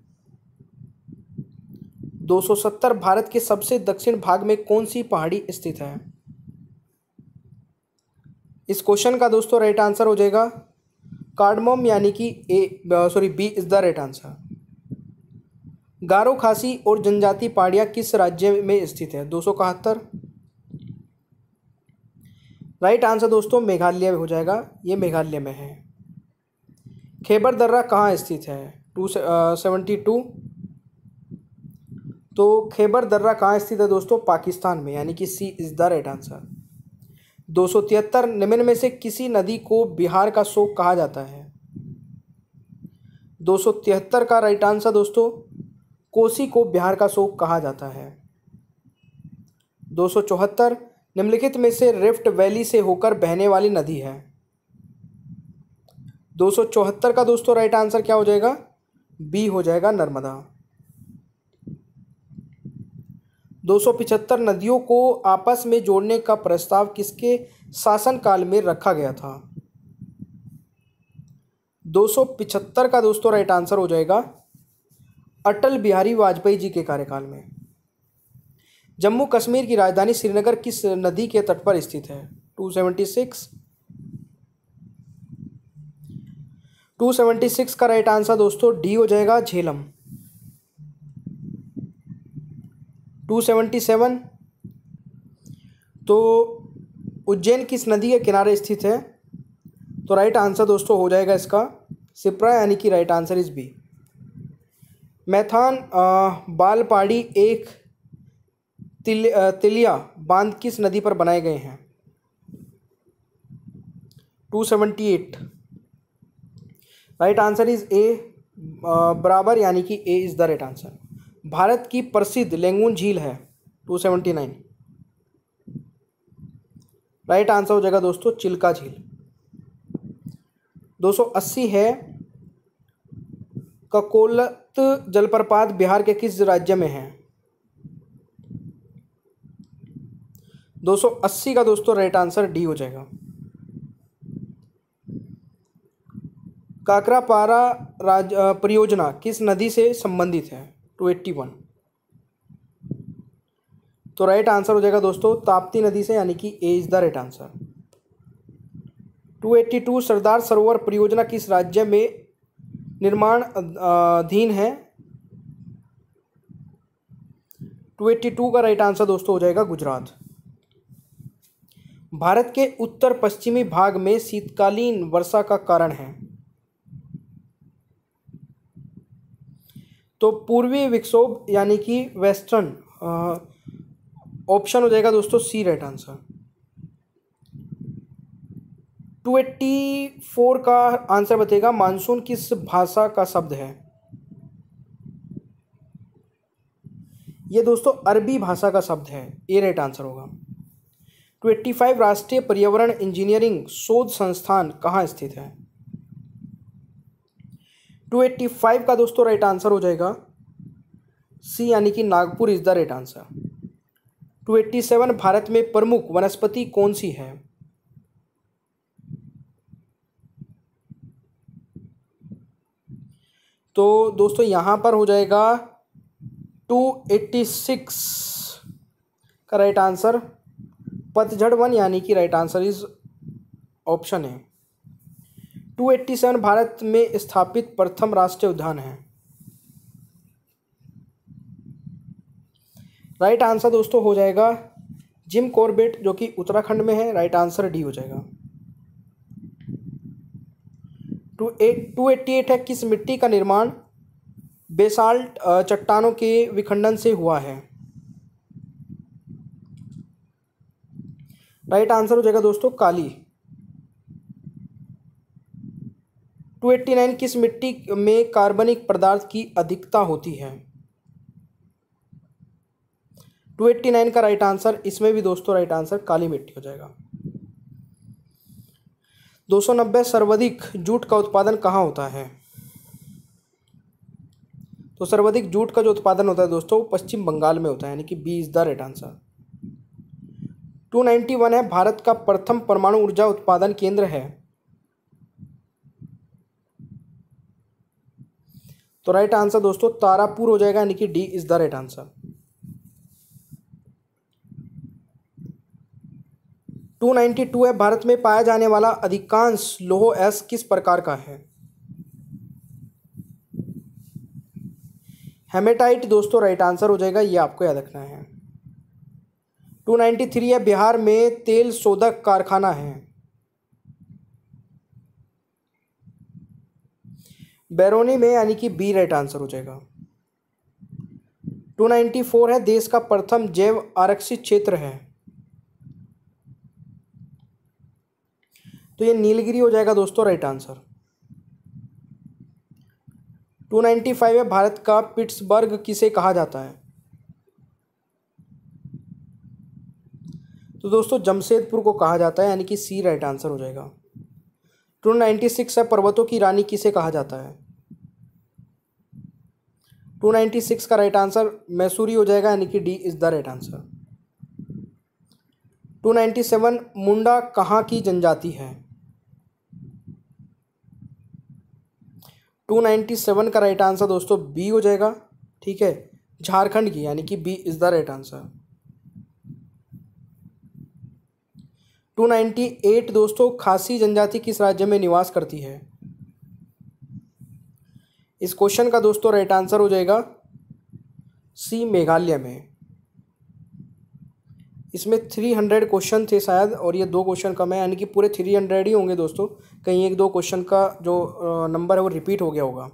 S1: 270 भारत के सबसे दक्षिण भाग में कौन सी पहाड़ी स्थित है इस क्वेश्चन का दोस्तों राइट आंसर हो जाएगा कार्डमोम यानी कि A sorry B is the right answer Garo Khasi और जनजाति पाड़िया किस राज्य में स्थित है दो सौ इकहत्तर राइट आंसर दोस्तों मेघालय में हो जाएगा ये मेघालय में है खेबर दर्रा कहाँ स्थित है टू सेवेंटी टू तो खेबर दर्रा कहाँ स्थित है दोस्तों पाकिस्तान में यानी कि C is the right answer दो निम्न में से किसी नदी को बिहार का शोक कहा जाता है दो का राइट आंसर दोस्तों कोसी को बिहार का शोक कहा जाता है दो निम्नलिखित में से रिफ्ट वैली से होकर बहने वाली नदी है दो का दोस्तों राइट आंसर क्या हो जाएगा बी हो जाएगा नर्मदा 275 नदियों को आपस में जोड़ने का प्रस्ताव किसके शासनकाल में रखा गया था 275 का दोस्तों राइट आंसर हो जाएगा अटल बिहारी वाजपेयी जी के कार्यकाल में जम्मू कश्मीर की राजधानी श्रीनगर किस नदी के तट पर स्थित है 276 276 का राइट आंसर दोस्तों डी हो जाएगा झेलम टू सेवेंटी सेवन तो उज्जैन किस नदी के किनारे स्थित है तो राइट आंसर दोस्तों हो जाएगा इसका सिप्रा यानी कि right answer is B Maithon बालपाड़ी एक तिल तिलिया बांध किस नदी पर बनाए गए हैं two seventy eight right answer is A Barabar यानी कि A is the right answer Bharat की प्रसिद्ध लेंगून झील है two seventy nine right answer हो जाएगा दोस्तों चिल्का झील दो सौ अस्सी है ककोलत जलप्रपात बिहार के किस राज्य में है दो सौ अस्सी का दोस्तों राइट आंसर डी हो जाएगा काकरापारा राज परियोजना किस नदी से संबंधित है टू एट्टी वन तो राइट आंसर हो जाएगा दोस्तों ताप्ती नदी से यानी कि A is the right answer two eighty two Sardar Sarovar परियोजना किस राज्य में निर्माण अधीन है टू एट्टी टू का राइट आंसर दोस्तों हो जाएगा गुजरात भारत के उत्तर पश्चिमी भाग में शीतकालीन वर्षा का कारण है तो पूर्वी विक्षोभ यानी कि वेस्टर्न ऑप्शन हो जाएगा दोस्तों C right answer two eighty four का आंसर बताएगा मानसून किस भाषा का शब्द है ये दोस्तों अरबी भाषा का शब्द है ए राइट आंसर होगा टू फाइव राष्ट्रीय पर्यावरण इंजीनियरिंग शोध संस्थान कहाँ स्थित है टू एट्टी फाइव का दोस्तों राइट आंसर हो जाएगा सी यानी कि Nagpur is the right answer two eighty seven Bharat में प्रमुख वनस्पति कौन सी है तो दोस्तों यहाँ पर हो जाएगा टू एट्टी सिक्स का राइट आंसर पतझड़ वन यानी कि राइट आंसर इज ऑप्शन है 287 भारत में स्थापित प्रथम राष्ट्रीय उद्यान है राइट आंसर दोस्तों हो जाएगा जिम कॉर्बेट जो कि उत्तराखंड में है राइट आंसर डी हो जाएगा two eight two eighty eight है किस मिट्टी का निर्माण बेसाल्ट चट्टानों के विखंडन से हुआ है राइट आंसर हो जाएगा दोस्तों काली 289 किस मिट्टी में कार्बनिक पदार्थ की अधिकता होती है 289 का राइट आंसर इसमें भी दोस्तों राइट आंसर काली मिट्टी हो जाएगा 290 सर्वाधिक जूट का उत्पादन कहाँ होता है तो सर्वाधिक जूट का जो उत्पादन होता है दोस्तों वो पश्चिम बंगाल में होता है यानी कि B is the right answer 291 है भारत का प्रथम परमाणु ऊर्जा उत्पादन केंद्र है तो राइट आंसर दोस्तों तारापुर हो जाएगा यानी कि D is the right answer two ninety two है भारत में पाया जाने वाला अधिकांश लोहो एस किस प्रकार का है हेमेटाइट दोस्तों राइट आंसर हो जाएगा ये आपको याद रखना है टू थ्री है बिहार में तेल शोधक कारखाना है बैरोनी में यानी कि बी राइट आंसर हो जाएगा 294 है देश का प्रथम जैव आरक्षित क्षेत्र है तो ये नीलगिरी हो जाएगा दोस्तों राइट आंसर 295 है भारत का पिट्सबर्ग किसे कहा जाता है तो दोस्तों जमशेदपुर को कहा जाता है यानी कि सी राइट आंसर हो जाएगा टू नाइन्टी सिक्स है पर्वतों की रानी किसे कहा जाता है टू नाइन्टी सिक्स का राइट आंसर मैसूरी हो जाएगा यानी कि D is the right answer two ninety seven Munda कहाँ की जनजाति है टू नाइन्टी सेवन का राइट आंसर दोस्तों बी हो जाएगा ठीक है झारखंड की यानी कि B is the right answer 298 दोस्तों खासी जनजाति किस राज्य में निवास करती है इस क्वेश्चन का दोस्तों राइट आंसर हो जाएगा सी मेघालय में इसमें थ्री हंड्रेड क्वेश्चन थे शायद और ये दो क्वेश्चन कम है यानी कि पूरे थ्री हंड्रेड ही होंगे दोस्तों कहीं एक दो क्वेश्चन का जो नंबर है वो रिपीट हो गया होगा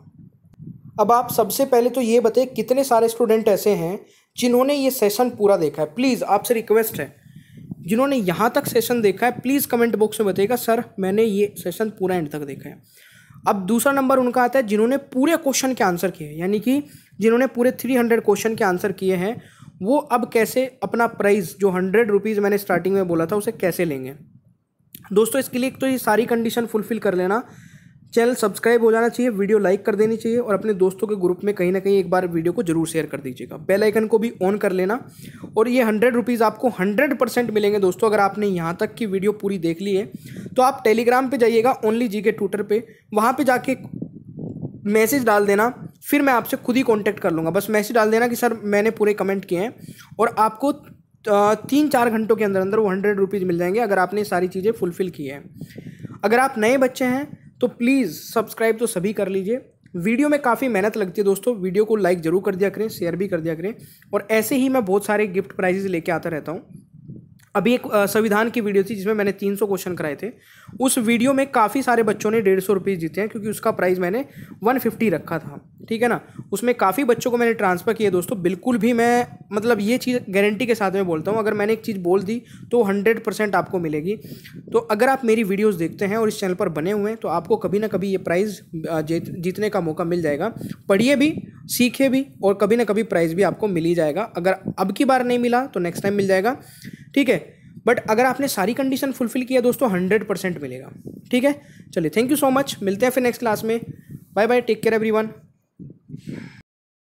S1: अब आप सबसे पहले तो ये बताइए कितने सारे स्टूडेंट ऐसे हैं जिन्होंने ये सेशन पूरा देखा है प्लीज़ आपसे रिक्वेस्ट है जिन्होंने यहाँ तक सेशन देखा है प्लीज़ कमेंट बॉक्स में बताइएगा सर मैंने ये सेशन पूरा एंड तक देखा है अब दूसरा नंबर उनका आता है जिन्होंने पूरे क्वेश्चन के आंसर किए हैं यानी कि जिन्होंने पूरे थ्री हंड्रेड क्वेश्चन के आंसर किए हैं वो अब कैसे अपना प्राइस जो हंड्रेड रुपीज़ मैंने स्टार्टिंग में बोला था उसे कैसे लेंगे दोस्तों इसके लिए एक तो ये सारी कंडीशन फुलफिल कर लेना चैनल सब्सक्राइब हो जाना चाहिए वीडियो लाइक कर देनी चाहिए और अपने दोस्तों के ग्रुप में कहीं ना कहीं एक बार वीडियो को जरूर शेयर कर दीजिएगा बेल आइकन को भी ऑन कर लेना और ये हंड्रेड रुपीज़ आपको हंड्रेड परसेंट मिलेंगे दोस्तों अगर आपने यहाँ तक की वीडियो पूरी देख ली है तो आप टेलीग्राम पर जाइएगा ओनली जी के ट्विटर पर वहाँ पर जाके मैसेज डाल देना फिर मैं आपसे खुद ही कॉन्टैक्ट कर लूँगा बस मैसेज डाल देना कि सर मैंने पूरे कमेंट किए हैं और आपको तीन चार घंटों के अंदर अंदर वो हंड्रेड रुपीज़ मिल जाएंगे अगर आपने सारी चीज़ें फुलफ़िल की हैं अगर आप नए बच्चे हैं तो प्लीज़ सब्सक्राइब तो सभी कर लीजिए वीडियो में काफ़ी मेहनत लगती है दोस्तों वीडियो को लाइक ज़रूर कर दिया करें शेयर भी कर दिया करें और ऐसे ही मैं बहुत सारे गिफ्ट प्राइजेज़ लेके आता रहता हूँ अभी एक संविधान की वीडियो थी जिसमें मैंने तीन सौ क्वेश्चन कराए थे उस वीडियो में काफ़ी सारे बच्चों ने डेढ़ सौ रुपीज़ जीते हैं क्योंकि उसका प्राइस मैंने वन फिफ्टी रखा था ठीक है ना उसमें काफ़ी बच्चों को मैंने ट्रांसफ़र किया दोस्तों बिल्कुल भी मैं मतलब ये चीज़ गारंटी के साथ में बोलता हूँ अगर मैंने एक चीज़ बोल दी तो हंड्रेड परसेंट आपको मिलेगी तो अगर आप मेरी वीडियोज़ देखते हैं और इस चैनल पर बने हुए हैं तो आपको कभी ना कभी ये प्राइज़ जीतने का मौका मिल जाएगा पढ़िए भी सीखे भी और कभी ना कभी प्राइज़ भी आपको मिल ही जाएगा अगर अब की बार नहीं मिला तो नेक्स्ट टाइम मिल जाएगा ठीक है बट अगर आपने सारी कंडीशन फुलफिल किया दोस्तों हंड्रेड परसेंट मिलेगा ठीक है चलिए थैंक यू सो मच मिलते हैं फिर नेक्स्ट क्लास में bye bye take care every one